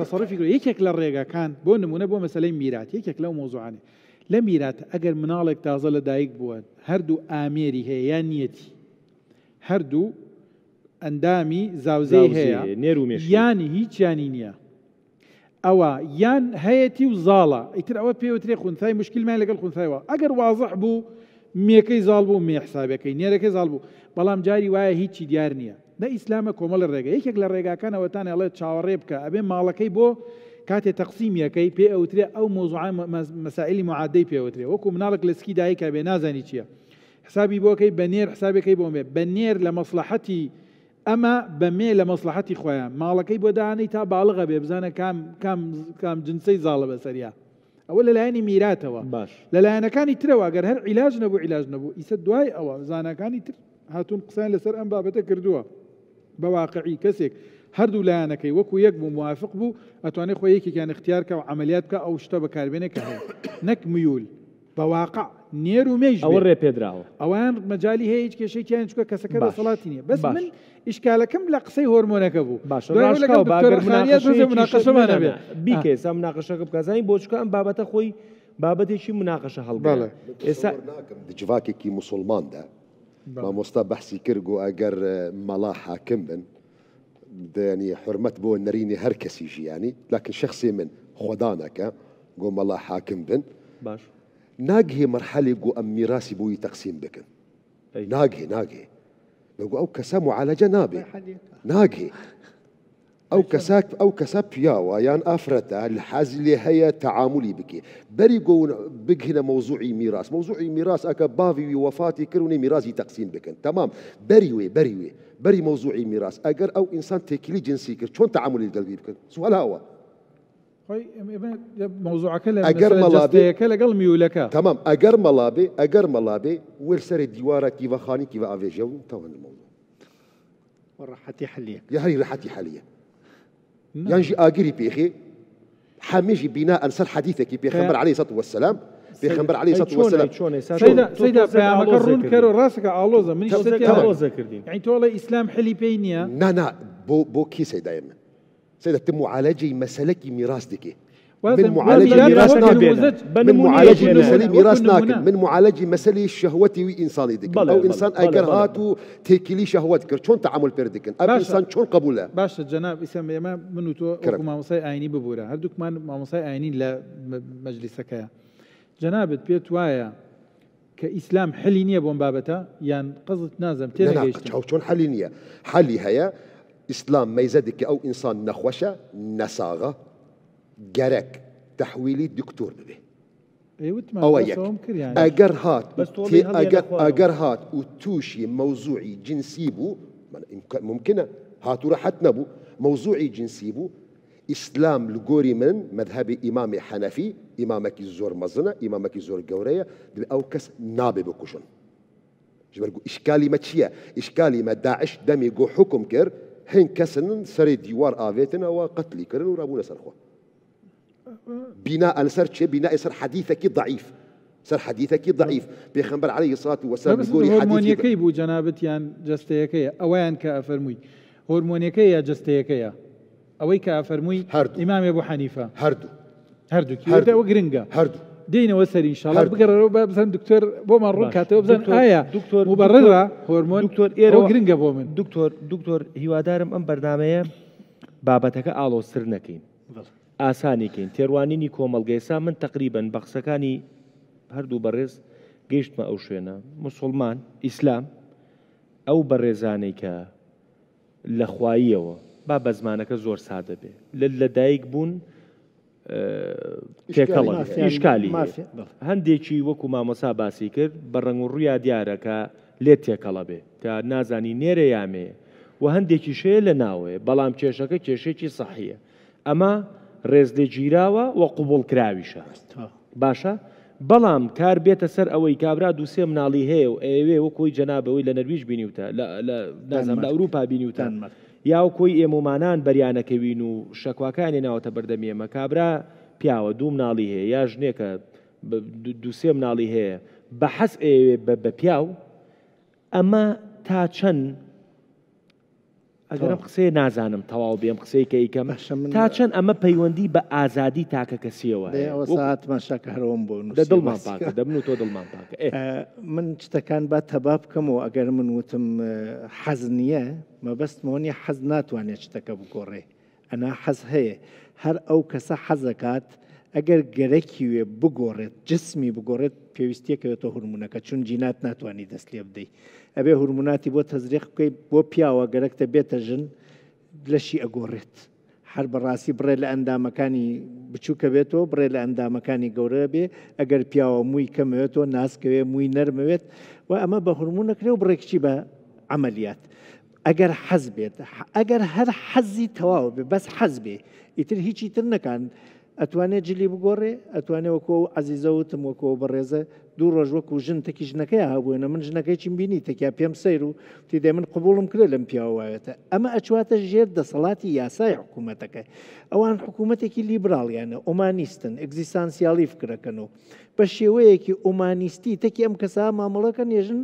تەسەڕفی یەکێک لە ڕێگەکان بۆ نمونە بۆ مەسلەی میرات یەکێک لەو مۆزوعانێ لە میرات ئەگەر مناڵێک تازە لە دایک بووە هەردوو ئامێری هەیە یان نیەتی هەردوو ئەندامی زاوزەی هەیە نێر و یانی هیچیانی نییە ئەوە یان هەیەی و زاڵە ئیتر ئەوە پێوترێ خونسای مشکلمان لەگەڵ خونسایەوە ئەگەر واضح بوو مێکەی زال بوو مێ حسابەکەی نێرەکەی زال بوو بەڵام جاری وایە هیچی دیار نییە نە ئیسلامە کۆمەڵ ڕێگە یەکێک لە ڕێگاکانەوەتان ئەڵێ چاوەڕێ بکە ئەبێ ماڵەکەی بۆ کاتێ تەقسیمیەکەی پێ ئەوترێ ئەو مۆزوعای مەسائلی معادەی پێوترێ وەکو مناڵک لەسکی دایکە بێ نازانی چییە حسابی بۆکەی بە نێر حسابەکەی بۆ مێ بە نێر لە مەسلحەتی ئەمە بەمێ لە مەسلحەتی خۆیان ماڵەکەی بۆ داانەی تا باڵغە بێ بزانە کام جنسەی زاڵە بەسەریە ئەوە لە لایەنی میراتەوە باش لە لایەنەکانی ترەوەگەر هەر عیلاج نەبوو علاج نەبوو ئیسە دوای ئەوە زانەکانی تر هاتون قسان لەسەر ئەم بابەتە کردووە بەواقعی کەسێک هەردوو لایەنەکەی وەکو یەک بوو موافق بوو ئەتوانێت خۆ یەکێکیان اختیار کە و عملیات کە ئەو شتە بەکاربێنێکە نەک میول بەواقع نێر و مێژ ئەوە ڕێپێدراوە ئەوان مەجای هەیە کێشەیان چکە کەسەکە بە سڵاتی نیە بەس من ئیشکالەکەم لە قسەی هۆرمۆنەکە بوو باشقەشەمانەبێت بیکە ئێستا مناقەشەکە بکزانانی بۆچکە ئەم بابەتە خۆی بابەتێکی مناقەشە هەڵبڵێ ئێستا دجوواکێکی مسلماندا مامۆستا بەحسی کرد و ئەگەر مەڵا حاکم بن دەنی حرمەت بۆ نەرینی هەر کەسی ژیانی لاکن شخصی من خۆدانەکە گۆمەڵا حاکم بن باش ناقهي مرحلة جو أم ميراسي بوي تقسيم بكن أي. ناقهي بقول أو كسا على نابي ناقهي أو كساك أو كسب يا ويان أفرتا الحزلي هي تعاملي بك بري جو بجهنا موضوعي ميراث موضوعي ميراث أكا بافي وفاتي كروني ميراثي تقسيم بكن تمام بريوي بريوي بري موضوعي ميراث أجر أو إنسان تكلي جنسي كر شون تعاملي قلبي بكن سؤال هو خۆی مەوزوعەکە لە ئەگەرمەڵابەیەەکە لەگەڵ میولەکە تەمام ئەگەر مەڵابێ ئەگەر مەڵابێ وەرسەری دیوارە کیڤەخانی کیڤ ئاێژە و تەوەند مەوزوع ڕحەتی حلیە یا هەری ڕحەتی حلیە یانژی ئاگری پێخێ حامێژی بینا ئەنسەر حەدیثێکی پێخەمبەر عليه سەت وەسەلام پێخەمبەر علی سەت وەسەلام سەیدا پەیامەکە ڕوون کەرۆ ڕاستەکە ئالۆزە منی ئالۆزە کردین ئەی تۆڵە ئیسلام حلی پێی نییە نانا بۆ بۆ کی سەیدای من سيدة تم معالجة مسلك ميراث دكي من معالجة ميراث ناكل من معالجة مسالي ميراث ناكل من معالجة مسألة شهوتي وإنساني ديك أو إنسان هاتو تيكلي شهوتك شون تعامل بردكن أب إنسان شون قبوله باش جناب إسم يما منو تو أكو ماموساي آيني ببورا هردوك ما ماموساي آيني يا جناب بيت وايا كإسلام حلي نية بون بابتا يعني قصد نازم تيرا لا. شون حلي نية حلي هيا اسلام مەیزە او انسان نخوشة نساغة جرك تحويلي دكتور به إيه، يعني. او ئەوە اگر هات اگر هات و تووشی مەوزوعی جنسی ممكنه هات هاتوورە راحت نبو مەوزوعی جنسيبو اسلام لغوري من مذهبی ئیمامی حنفي امامك زۆر مزنه امامك زۆر گەورەیە او كس نابي بکوشن. ژبەرگو اشكالي ما چییە؟ اشكالي ما داعش دمي گۆ حكم كر حين كسن سري ديوار آفيتنا وقتلي كرن ورابونا سرخوا بناء سر بناء سر حديثك ضعيف سر حديثك ضعيف بيخنبر عليه الصلاة والسلام يقول حديثك حديث كي بو جنابت جنابتيان جستيكي أوان كأفرموي هرمونيكي يا جستيكي أوي كأفرموي هردو إمام أبو حنيفة هردو هردو هردو وقرنقا هردو دینەوە سەری شڵ بگەڕەوە بە بزن دکتۆر بۆمان ڕوون کاتەوە بزن ئایا دکتۆر بەڕێرا هۆرمۆن دکتۆر ئێرە گرنگە بۆ من دکتۆر دکتۆر هیوادارم ئەم بەرنمەیە بابەتەکە ئالۆسر نەکەین ئاسانیکەین تێڕوانینی کۆمەلگەیسا من تقریبن بە قسەکانی هەردوو بەڕێز گەیشتمە ئەو شوێنە مسلمان ئیسلام ئەو بەڕێزانەی کە لەخواییەوە با بە زمانەکە زۆر سادە بێ لە لەدایک بوون پێکەڵە ئیشکالی هەندێکی وەکو مامەسا باسی کرد بە ڕنگ و ڕویا دیارەکە لێ تێکەڵە بێ تا نازانی نێرە یامێ و هەندێکی شەیە لە ناوێ بەڵام کێشەکە کێشێکی سەحیە ئەمە ڕێزدەگیراوە وە قوبڵ کراویشە باشە؟ بەڵام کار بێتە سەر ئەوەی کابرا دووسێ مناڵی هەیە و ئێوێ وەکوی جەنابەوەی لە نەرویش بینیوتە لە ئەوروپا بینیوتان مەکە یاوکۆی ئێمومانان بەریانەکەوین و شەکواکانی ناوەتە بەردەمیە مەکابرا پیاوە دوو مناڵی هەیە یا ژنێکە دووسێ مناڵی هەیە بە حەس ئێوێ بە پیا و ئەمە تا چەند ئەگەرم قسەیە نازانم تەواو بێم قسەی کە یکەم تا چەند ئەمە پەیوەندی بە ئازادی تاکە کەسیەوە ساعتمان شەکەرەوەم بۆ دڵمان پاکە دەبن و تۆ دڵمان پاکە من شتەکان با تەبا بکەمەوە ئەگەر من وتم حەز نییە مەبەستمەوەنی حەز ناتوانێت شتەکە بگۆڕێ ئەنا حەز هەیە هەر ئەو کەسە حەزەکات ئەگەر گەرەکی وێ بگۆڕێت جسمی بگۆڕێت پێویستیەکەوێتە هورمونونەکە چون جینات ناتوانانی دەست لێ بدەیت. ئەبێ هورموناتی بۆ تەزریق بکەیت بۆ پیاوە گەرەکتە بێتە ژن لەشی ئەگۆڕێت هەر بەڕاستی بڕێ لە ئەندامەکانی بچووکە بێتەوە بڕێ لە ئەندامەکانی گەورە بێ ئەگەر پیاوە مووی کەمەوێتەوە ناسکەوێ مووی نەرمەوێت و ئەمە بە هورمونەکرێ و بڕێکچی بە ئەمەلیات. ئەگەر حەز بێت ئەگەر هەر حەزی تەواو بێ بەس حەز بێ ئیتر هیچی تر نەکان ئەتوانێت جلی بگۆڕێ ئەتوانێت وەکۆ عزیزە وتم وەکۆ بەڕێزە دوو ڕۆژ وەکو ژن تەکی ژنەکەی هەبووێنە من ژنەکەی چیم بینی تەکیا پێم سیر و تێدە من قبولڵم کرێ لەم پیاوایەتە ئەمە ئەچواتە ژێر دەسەڵاتی یاسای حکوومەتەکە ئەوان حکوومەتێکی لیبراڵیانە ئۆمانیستن ئەگزیستانسیالیف کرەکەن و بە شێوەیەکی ئۆمانیستی تەکی ئەم کەسا مامەڵەکە نێژن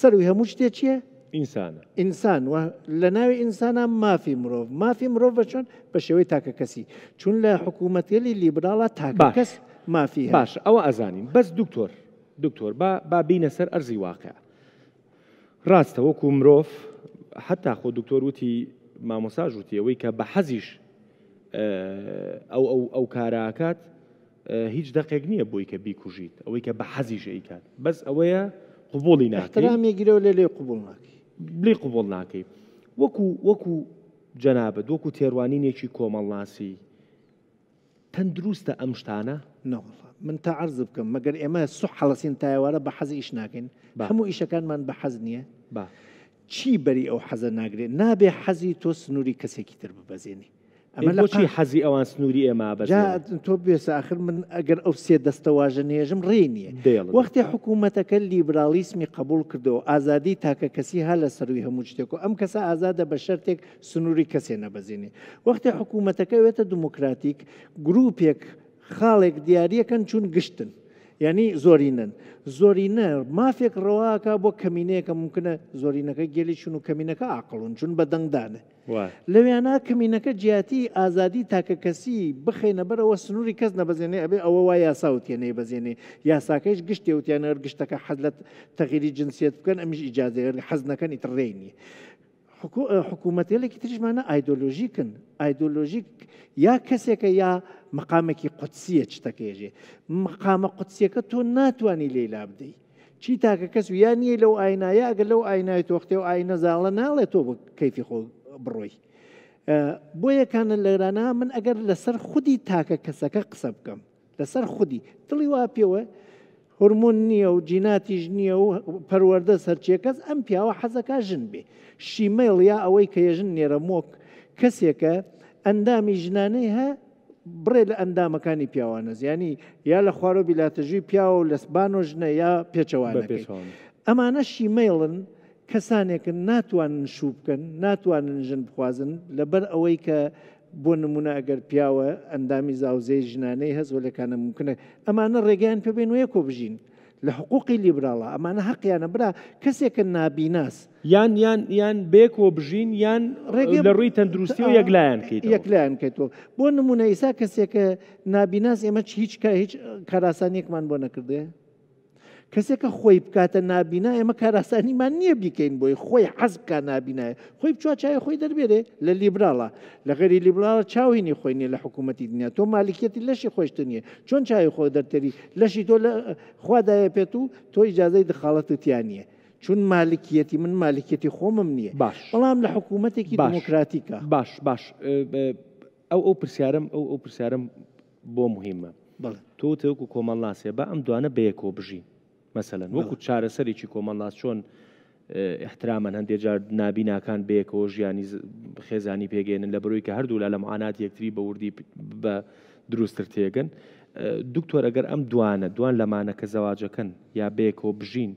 سەر و هەموو شتێک چییە؟ ئینسانە ئینسان لە ناوی ئینسانە مافی مرۆڤ مافی مرۆڤ بە چۆن بە شێوەی تاکە کەسی چون لە حکوومەتێلی لیبراڵە تاکە کەس مافی باش ئەوە ئەزانین بەس دکتۆر دکتۆر با بینە سەر ئەرزی واقع ڕاستە وەکو مرۆڤ حتا خۆ دکتۆر وتی مامۆساژ وتیەوەی کە بە حەزیش ئەو ئەو ئەو کاراکات هیچ دقێک نییە بۆی کە بیکوژیت ئەوەی کە بە حەزیش ئەیکات بەس ئەوەیە قوبڵی ناحتەرامێ گرەوە لێ لێ قوبڵ ناکی بلی قوڵ ناکەی وەکو وەکو جەنابە دووەکو تێڕوانینێکی کۆمەڵناسی تەندروستە ئەم شتانە نەوەڵە من تا عرض بکەم مەگەر ئێمە سو حەڵەسین تایوارە بە حەز ئیش ناکەین هەموو ئیشەکانمان بە حەز نییە چی بەری ئەو حەزە ناگرێت نابێ حەزی تۆ سنووری کەسێکی تر ببەزێنی ئەمە لەچی حەزی ئەوان سنووری ئێمە بە تۆ بێسە آخر من ئەگەر ئەو سێ دەستەواژە نێژم ڕێنیە وەختی حکوومەتەکە لیبرالیسمی قبول کردەوە ئازادی تاکە کەسی ها لە سەروی هەموو شتێک و ئەم کەسە ئازادە بە شەرتێک سنووری کەسێ نەبەزیێنێ وەختی حکوومەتەکە وێتە دموکراتیک گرروپێک خاڵێک دیارریەکەن چون گشتن. ینی زۆرینن زۆرینە مافێک ڕەواکە بۆ کەمینەیەکە ممکنە زۆرینەکە گێلی چون و کەمینەکە ئاقلون چون بەدەنگدانە لەویانا کەمینەکە جیاتی ئازادی تاکە کەسی بخێنە بەرەوە سنووری کەس نەبەزێنێ ئەبێ ئەوە وای یاساوتێنێ بەزێنێ یاساکەش گشتی وتیان هەرگشتەکە حەزلت تەغیری جنسیت بکەن ئەمیش ئیجازێر حەزنەکەنی تڕێنی حکوومەتێلێکی تریژمانە ئایدۆلۆژیکن ئایدۆلۆژیک یا کەسێکە یا مقامێکی قوتسیە شتەکێژێ مقامە قوتسیەکە تۆ ناتوانانی لێلا بدەی چی تاکە کەس یا نیە لەو ئاینایە ئەگە لەو ئاینای تۆختێ و ئاینە زاڵە ناڵێ تۆ بە کەفی خۆ بڕۆی بۆ یەکانە لەرانە من ئەگەر لەسەر خودی تاکە کەسەکە قسە بکەم لەسەر خودی دڵی وا پێوە هورمون نییە و جیناتیش نییە و پەروەەردە سەرچێکەس ئەم پیاوە حەزەکە ژن بێ شیمەڵ یا ئەوەی کە ێژن نێرە مۆک کەسێکە ئەندامی ژنانەی هە بڕێ لە ئەندامەکانی پیاوانە زیانی یا لە خوارۆ بیلاتەژوی پیاوە و لەسبان و ژنە یا پێچەوانە ئەمانە شیمەڵن کەسانێکن ناتوانن شوو بکەن ناتوانن ژن بخوازن لەبەر ئەوەی کە بۆ نمونە ئەگەر پیاوە ئەندامی زاوزەی ژنانەی هەزۆ لەکانە ممکنە ئەمانە ڕێگەیان پێبێن وەیە کۆبژین لە حقوقی لیبراڵە ئەمانە حەقییانە برا کەسێکە نابیناس یان یان یان بێکۆ بژین یان ڕێگە لە ڕووی تەندروستی و یەکلایەن یەکلایەن کەیتەوە بۆ نمونە ئیسا کەسێکە نابیناس ئێمە هیچ هیچ کاراسانیەکمان بۆ نەکردێ کەسێکە خۆی بکاتە نبینا ئێمە کاراسانیمان نییە بیکەین بۆی خۆی حەزبکە نبیایە خۆی بچوە چای خۆی دەربێرێ لە لیبراڵە لە غەری لیبراڵە چاوینی خۆینی لە حکوومەتی دنیا تۆ مالیکەتی لەشی خۆشت نیە چۆن چای خۆ دەرتەری لەشی تۆ لە خوادایە پێت و تۆ ئیجاازەی دخالەتتییانە چون مالکیەتی من مالکیەتی خۆمم نییە باش بەڵام لە حکوومەتێکی دموکراتیکە باش باش ئەو ئەو پرسیارم ئەو ئەو پرسیارم بۆ مهمە تۆ تێوکو کۆمەڵ لاسێ بە ئەم دوانە بەیەکۆ بژی مثلەن وەکو چارەسەرێکی کۆمەڵات چۆن احترامەن هەندێک جار نبیناکان بەیەکەوە ژیانی خێزانی پێگەێنن لە بەروی کە هەردوو لە لە معانات یەکتری بە وردی بە دروستتر تێگەن دکتۆر ئەگەر ئەم دوانە دوان لەمانە کە زەواجەکەن یا بەیەکەوە بژین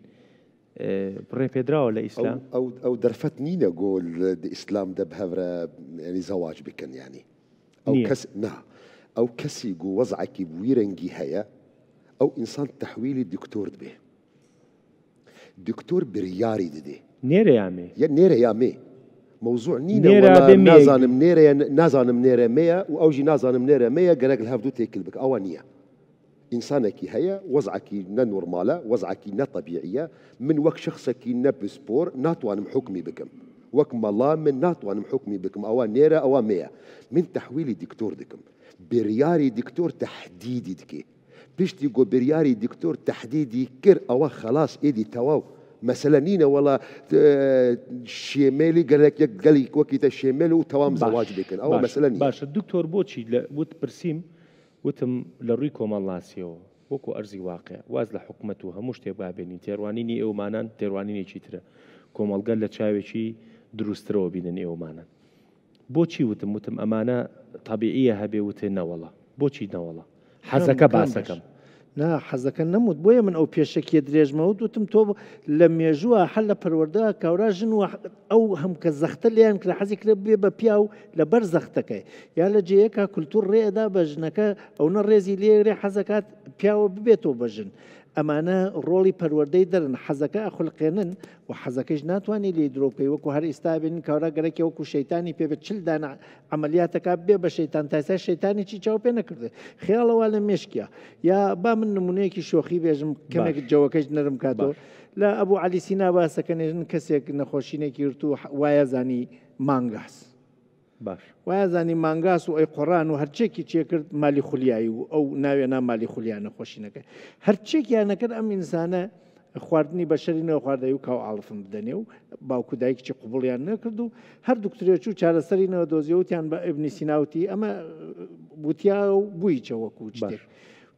بڕێ پێدراوە لە ئیسلام ئەو دەرفەت نینە گۆل ئیسلام دەبهەورە ینی زەواج بکەن ینی ئەو کەس نا ئەو کەسی گو وەزعکی ویرەنگی هەیە او انسان تحويلي الدكتور به دكتور برياري دي نيري يامي يا نيري يامي موضوع نينا ولا نازان منيرة نازان منيرة ميا وأوجي نازان منيرة ميا قالك الهافدو بك أوانية إنسانك هي وضعك نا نورمال وضعك نا طبيعية من وك شخصك نا بسبور ناتوان محكمي بكم وك ملا من ناتوان محكمي بكم أوا نيرة أوا ميا من تحويلي دكتور دكم برياري دكتور تحديدي دكي پشتی گۆبریاری دکتۆر تهدیدی کرد ئەوە خلاص ئێدی تەواو مەسلە نینە وڵا شێمێلی گەلێکێک گەلی وەکیتە شێمێل و تەوام زەواج بکەن ئەوە مەسلە باشە دکتۆر بۆچی وت پرسییم وتم لە ڕووی کۆمەڵاسیەوە وەکو ئەرزی واقع واز لە حکومت و هەموو شتێک بابێنی تێڕوانینی ئێوەمانان تێڕوانینێکی ترە کۆمەڵگەل لە چاوێکی دروسترەوە بینن ئێوەمانە بۆچی وتم وتم ئەمانە تابیعە هەبێ وتێ نەوەڵە بۆچی نەوەڵە حەزەکە باسەکەم. نا حەزەکە نەموت بۆیە من ئەو پێشەکیە درێژمەوە دوتم تۆ لە مێژووە هەل لە پەروەەردا کاوراژن و ئەو هەم کە زەختە لیان کرا حەزی کرێ بێ بە پیا و لە بەر زەختەکەی یا لە جەیەکە کولتور ڕێدا بەژنەکە ئەوە ڕێزی لێرێ حەزەکات پیاوە ببێتەوە بەژن ئەمانە ڕۆڵی پەروەەردەی دەرن حەزەکە ئەخلقێنن و حەزەکەش ناتوانانی لی درۆپی وەکو هەر ئێستابن کارە گەرەکی وەکو شەیتانی پێ بە چل دانا ئەعملیاتەکە بێ بە شەیتان تاسا شەیتانی چی چاو پێ نەکردێ خیاڵەوە لە مشکە یا با من نمونەیەکی شۆخی بێژم کەمێک جەوەکەش نەرم کاتەوە لە ئەبوو علیسینا باسەکەنێژن کەسێک نەخۆشینێکی رتو وایە زانی مانگاس. وایزانی مانگاس و ئەی قۆڕان و هەرچێکی چێکرد مالی خولیایی و ئەو ناوێنا مالی خولیانە خۆشینەکە هەرچێکیانەکرد ئەم ئینسانە خواردنی بەشری نەوە خواردەی و کاو ئاڵفم بدەنێ و باوکو دایکچی قوبڵیان نەکرد و هەر دوکتترێک و چارەسەری نەوە دۆزیەوتیان بە ئەبنی سیناوتی ئەمە بوتیا و بووی چەوەکو جێک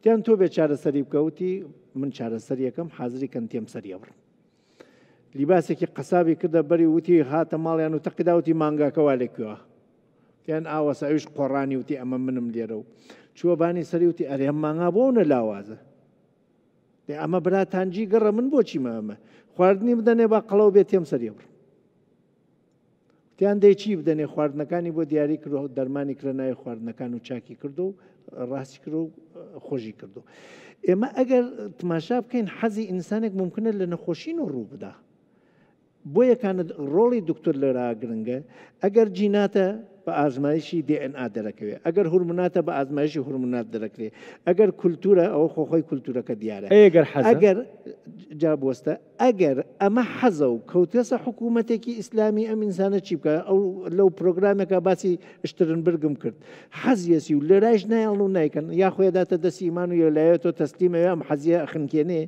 تیان تۆ بێ چارەسەری بکەوتی من چارەسەر یەکەم حاضری کەن تێم سەریەڕم لیباسێکی قەسابی کردە بەری وتی هاتە ماڵیان و تەقیداوتی مانگاکەوا لێکوە یان ئاوەساویش قۆڕانی وتی ئەمە منم لێرە و چووە بانی سەری وتی ئەرێ مانا بۆ نە لاوازە دێ ئەمە براتانجی گەڕە من بۆچی مامە خواردنی بدەنێ با قەڵەو بێت تێم سەری بڕ تیان دەی چی بدەنێ خواردنەکانی بۆ دیاری کرد دەرمانی کرە نای خواردنەکان و چاکی کردو و ڕاستی کرد و خۆشی کردو ئێمە ئەگەر تماشا بکەین حەزی ئینسانێک ممکنە لە نەخۆشین و ڕوو بدا بۆ یەکانت ڕۆڵی دکتۆر لەرا گرنگە ئەگەر جیناتە به ئازمایشی DNA دەرەکەوێت ئەگەر هورموناتە بە ئازمایشی هورمونات دەرەکرێت ئەگەر کولتورە ئەو خۆخۆی کولتورەکە دیارە ئەگەر حەگەر جا بستە ئەگەر ئەمە حەزە و کەوتێسە حکوومەتێکی ئیسلامی ئەم ئینسانە چی بکە ئەو لەو پرۆگرامێکە باسی شترن برگم کرد حەزیەسی و لێرایش نایڵ و نایکەن یا خۆیداتە دەست ئیمان و یۆلایەتۆ تەستیمەوەم حەزیە ئەخنکێنێ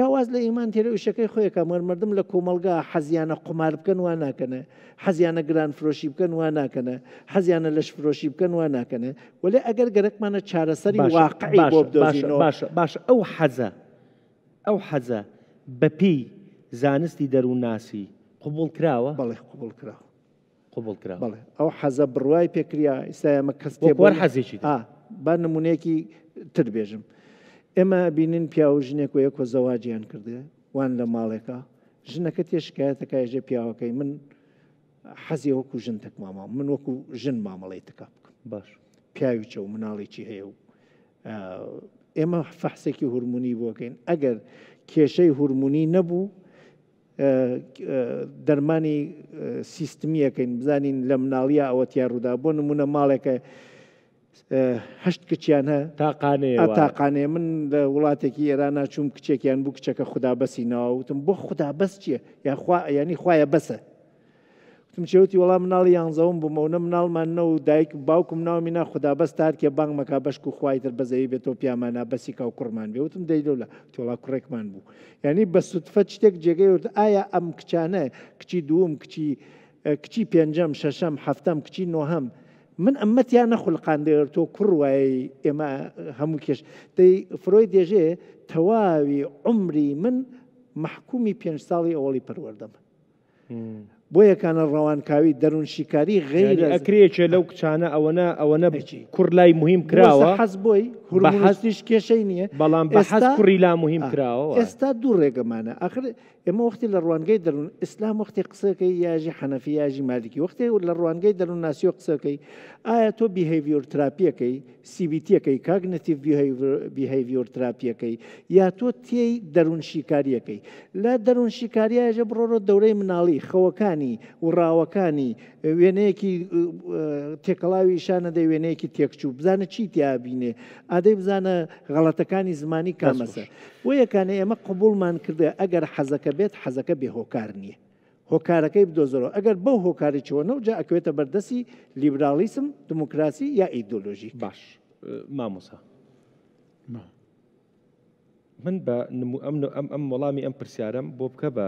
یاواز لە ئیمان تێرە وشەکەی خۆیەکە مەرمەردم لە کۆمەلگا حەزیانە قمار بکەن وا ناکەنە حەزیانە گران فرۆشی بکەن وا ناکەنە حەزیانە لەش فرۆشی بکەن وا ناکەنە ولی ئەگەر گەرەکمانە چارەسەری واقعی باشە ئەو حەزە ئەو حەزە. بەپی زانستی دەرووناسی قوبول کراوە بەڵێ قوبول کرا قوبول کرا بڵێ ئەو حەزە بڕوای پێکریا ئستامە کەس پێوەەر حەزێکی با نمونەیەکی تر بێژم ئێمە بینین پیاوە ژنێک و یەک زەواجیان کردێ وان لە ماڵێکە ژنەکە تێشکایەتەکە ژێ پیاوەکەی من حەزی وەکو ژن تک ماما من وەکو ژن مامەڵی تکا بکەم باش پیاوی چە و مناڵێکی هەیە و ئێمە فەحسێکی هورمونی بۆکەین ئەگەر کێشەی هورمونی نەبوو دەرمانی سیستمیەکەین بزانین لە مناڵیە ئەوەتیان ڕوودا بۆ نمونە ماڵێکە هەشت کچیان هە تاقانێ من لە وڵاتێکی ئێرانە چوم کچێکیان بوو کچەکە خدا بەسینەوە وتم بۆ خدا بەس چییە یاخوا ینی خویە بەسە تم چێوتی وەڵام مناڵی یانزەوم بمەونە مناڵمان نە و دایک باوکم ناو مینا خدا بەست تاکێ بانگ مەکە بەشک و خوایتر بەزەوی بێتەوە پیامانە بەسی کا و کوڕمان بێوتم دەیلو لە تۆڵا کوڕێکمان بوو یعنی بە سوتفە شتێک جێگەی ورد ئایا ئەم کچانە کچی دووم کچی کچی پێنجەم شەشەم هەفتم کچی نۆهەم من ئەمەتیان نەخلقاندێر تۆ کوڕ وای ئێمە هەموو کێش دەی فرۆی دێژێ تەواوی عمری من محکومی پێنج ساڵی ئەوڵی پەروەەردەمە بۆ یەکانە ڕەوانکاوی دەروون شیکاری غێری ئەکرێکێ لەو کچانە ئەوەنە ئەوەنە کوڕ لای مهم کراوە حەز بۆی حەستیش کێشەی نییە بەڵام بەحەز کوڕیلا مهم کراوە ئێستا دوو ڕێگەمانە ئەخر ئێمە وختی لە ڕوانگەی دەرون ئیسلام وختی قسەکەی یاژی حەنەفی یاژی مالکی وختی لە ڕوانگەی دەرون ناسیۆ قسەکەی ئایا تۆ بیهیڤۆر تراپیەکەی سیبیتیەکەی کاگنتیف بیهیڤۆر تراپیەکەی یا تۆ تێی دەرون شیکاریەکەی لە دەرون شیکاریایژە بڕۆ دەورەی مناڵی خەوەکانی و ڕاوەکانی وێنەیەکی تێکەڵاوی شانە دەی وێنەیەکی تێکچوو بزانە چی تیابینێ ئا ئامادەی بزانە غەڵەتەکانی زمانی کامەسە بۆ یەکانە ئێمە قوبولمان کردە ئەگەر حەزەکە بێت حەزەکە بێهۆکار نییە هۆکارەکەی بدۆزەوە ئەگەر بەو هۆکاری چۆنە جا ئەکوێتە بەردەسی لیبرالیسم دموکراسی یا ئیدۆلۆژی باش مامۆسا من بە ئەم ئەم ئەم وەڵامی ئەم پرسیارم بۆ بکە بە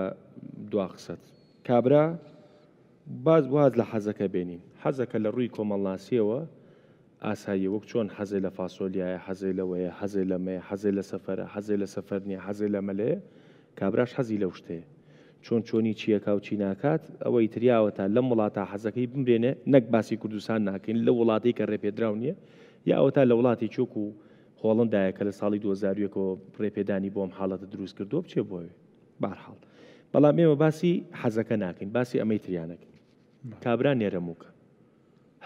دواخسەت کابرا باز واز لە حەزەکە بێنین حەزەکە لە ڕووی کۆمەڵناسیەوە ئاسایی وەک چۆن حەزی لە فاسۆلیایە حەزی لەوەیە حەزی لەمێ حەزی لە سەفرە حەزی لە سەفەر نیە حەزی لە مەلێ کابراش حەزی لەو شتەیە چۆن چۆنی چیەکە و چی ناکات ئەوەی تریاوەتە لەم وڵاتە حەزەکەی بمرێنێ نەک باسی کوردستان ناکەین لە وڵاتی کە ڕێپێدراو نییە یاوەتا لە وڵاتی چۆک و خۆڵندایە کە لە ساڵی 2001ەوە پرێپێدانی بۆم حاڵەتە دروست کردو بچێ بۆوێ بارحاڵ بەڵام ئێمە باسی حەزەکە ناکەین باسی ئەمەی تریانەکەین کابرا نێرەموکە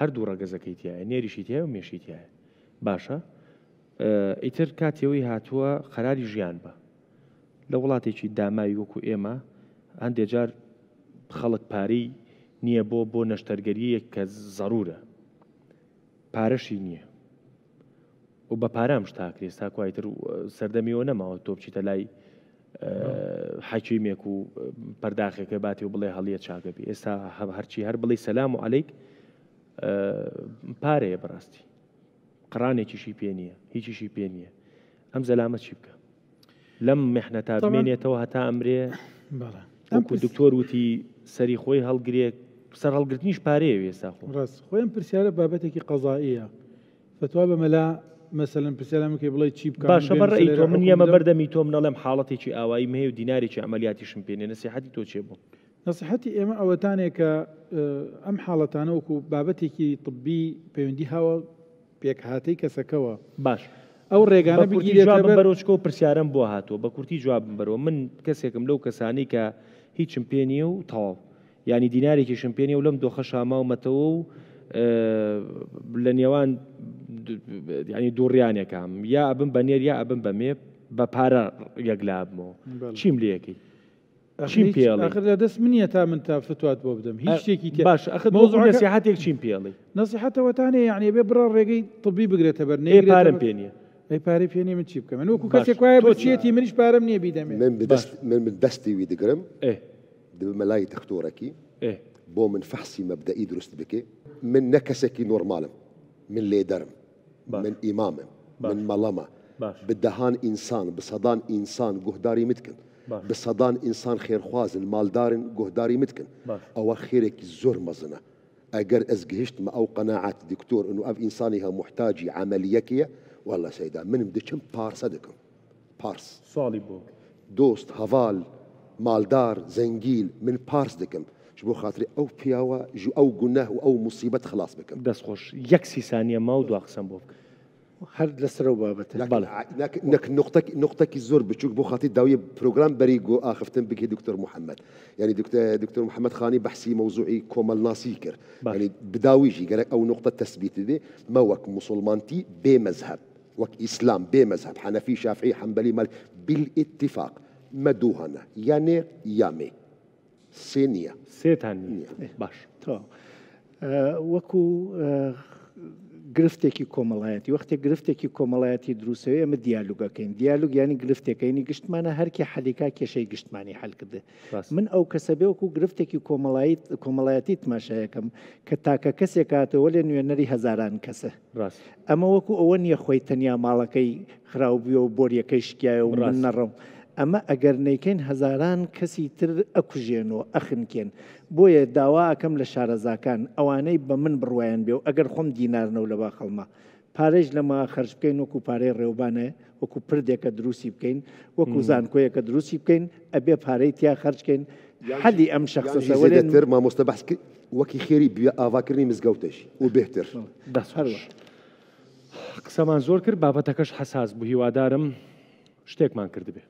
هەردوو ڕەگەزەکەیتیایە نێریشیتیە و مێشیتیایە باشە ئیتر کاتەوەی هاتووە خەراری ژیان بە لە وڵاتێکی داماوی وەکو ئێمە هەندێک جار خەڵک پارەی نییە بۆ بۆ نەشتەرگەریەک کە زەرورە پارەشی نییە و بە پارام شتاکرێت تاکوایتر سەردەمیەوە نەماوە تۆ بچیتە لای حەکیمێک و پەرداخێکە باتی و بڵێ هەڵیە چاگەبی ئێستا هەرچی هەر بڵی سەسلام و عیک پارەیە بڕاستی قڕانێکیشی پێ نییە هیچیشی پێ نییە ئەم زەلامە چی بکە لەم مەحنە تا بمێنێتەوە هەتا ئەمرێ ئەمکو دکتۆر وتی سەری خۆی هەڵگرێک سەر هەڵگرتنیش پارەیە وێسا ڕاست خۆیان پرسیارە بابەتێکی قەزاییە فتووا بەمەلا مەسەن پرسیارامکە بڵی چی باشە بەڕی تۆ من یەمە بەردەمی تۆم نەڵێم حاڵەتێکی ئاوایی مەیە و دینارێکی ئەمەلیاتیشم پێێنێ نەسیحەتی تۆ چێ بوو نسیحەتی ئێمە ئەوەتانێک کە ئەم حاڵەتانە وەکو بابەتێکی طببی پەیوەندی هاوە پێک هاتی کەسەکەەوە باش. ئەو ڕێگانە بەرۆچکۆ پرسیارم بۆ هاتووە بە کورتی جواب بەرەوە من کەسێکم لەو کەسانی کە هیچم پێ نییە و تاو ینی دینارێکی شمپێنی و لەم دۆخە شاماومەتەوە و لە نێوان ینی دووڕیانەکەم یا ئەبم بەنێر یا ئەبم بەمێ بە پارە یەکلابمەوە چیم لەکەی چیم پیالی آخر لە دەست منیە تا من تا فتوات بۆ بدەم هیچ أه، شتێکی باش موضوع نصیحت یک چیم و تانی یعنی به بڕە ڕێگەی طبی بگرێتە بەر نێ پارم ای پاری پێنی من چی بکەم من وەکو کەسێک وایە تی منش پارم نییە بیدم من دەستی وی دەگرم إيه. بمەلای اه بو من فحصي مبدأ دروست بکێ من نكسكي نورمالم من لێدەرم من إمام. من مەڵەمە بدهان انسان بصدان انسان سەدان ئینسان متکن باش. انسان خير خوازن مال دارن قهداري متكن او خيرك الزور مزنه اجر ازجهشت ما او قناعات دكتور انه اف انسانها محتاجي عمليكيه والله سيدا من بدكم بارس ادكم بارس بو دوست هفال مالدار زنجيل من بارس دكم شبو خاطري او بياوا جو او قناه او مصيبه خلاص بكم بس خوش يكسي ثانيه ما ودو اقسم بوك هر لسر و بابت بله نك نقطك نقطك الزور بتشوك بو خاطي داوية بروجرام بريجو آخفتن بك دكتور محمد يعني دكتور دكتور محمد خاني بحثي موضوعي كومال ناسيكر بل. يعني بداويجي قالك او نقطة تثبيت دي ما وك مسلمانتي بمذهب وك اسلام بمذهب حنفي شافعي حنبلي مالك بالاتفاق مدوهنا يعني يامي سينيا سيتانية باش تو آه وكو آه گرفتێکی کۆمەڵایەتی وەختێک گرفتێکی کۆمەڵایەتی دروستەوەی ئەمە دیالوگەکەین دیالوگ ینی گرفتێکەکەینی گشتمانە هەرکی حەلیکا کێشەی گشتمانی حلکرد من ئەو کەسە بێوەکو گرفتێکی کۆمەڵایت کۆمەڵایەتی تماشایەکەم کە تاکە کەسێکاتەوە لە نوێنەری هزاران کەسە ئەمە وەکو ئەوە نییە خۆی تەنیا ماڵەکەی خراوبیەوە بۆریەکەی شکایە و ڕاست نەڕم. ئەمە ئەگەر نەیکەین هزاران کەسی تر ئەکوژێنەوە ئەخنکێن بۆیە داواکەم لە شارەزاکان ئەوانەی بە من بڕوایان بێ و ئەگەر خۆم دینارنەوە لە باخەڵما پارێژ لەما خەرج بکەین وەکو پارەی ڕێوبانە وەکو پردێکە دروستی بکەین وەکو زانکۆیەکە دروستی بکەین ئەبێ پارەی تیا خەرجکەین حەلی ئەم شخصەوەتر مامۆستە بەحس وەکی خێری بیا ئاواکردنی مزگەوتەش و بهتر قسەمان زۆر کرد بابەتەکەش حساس بوو هیوادارم شتێکمان کردبێ.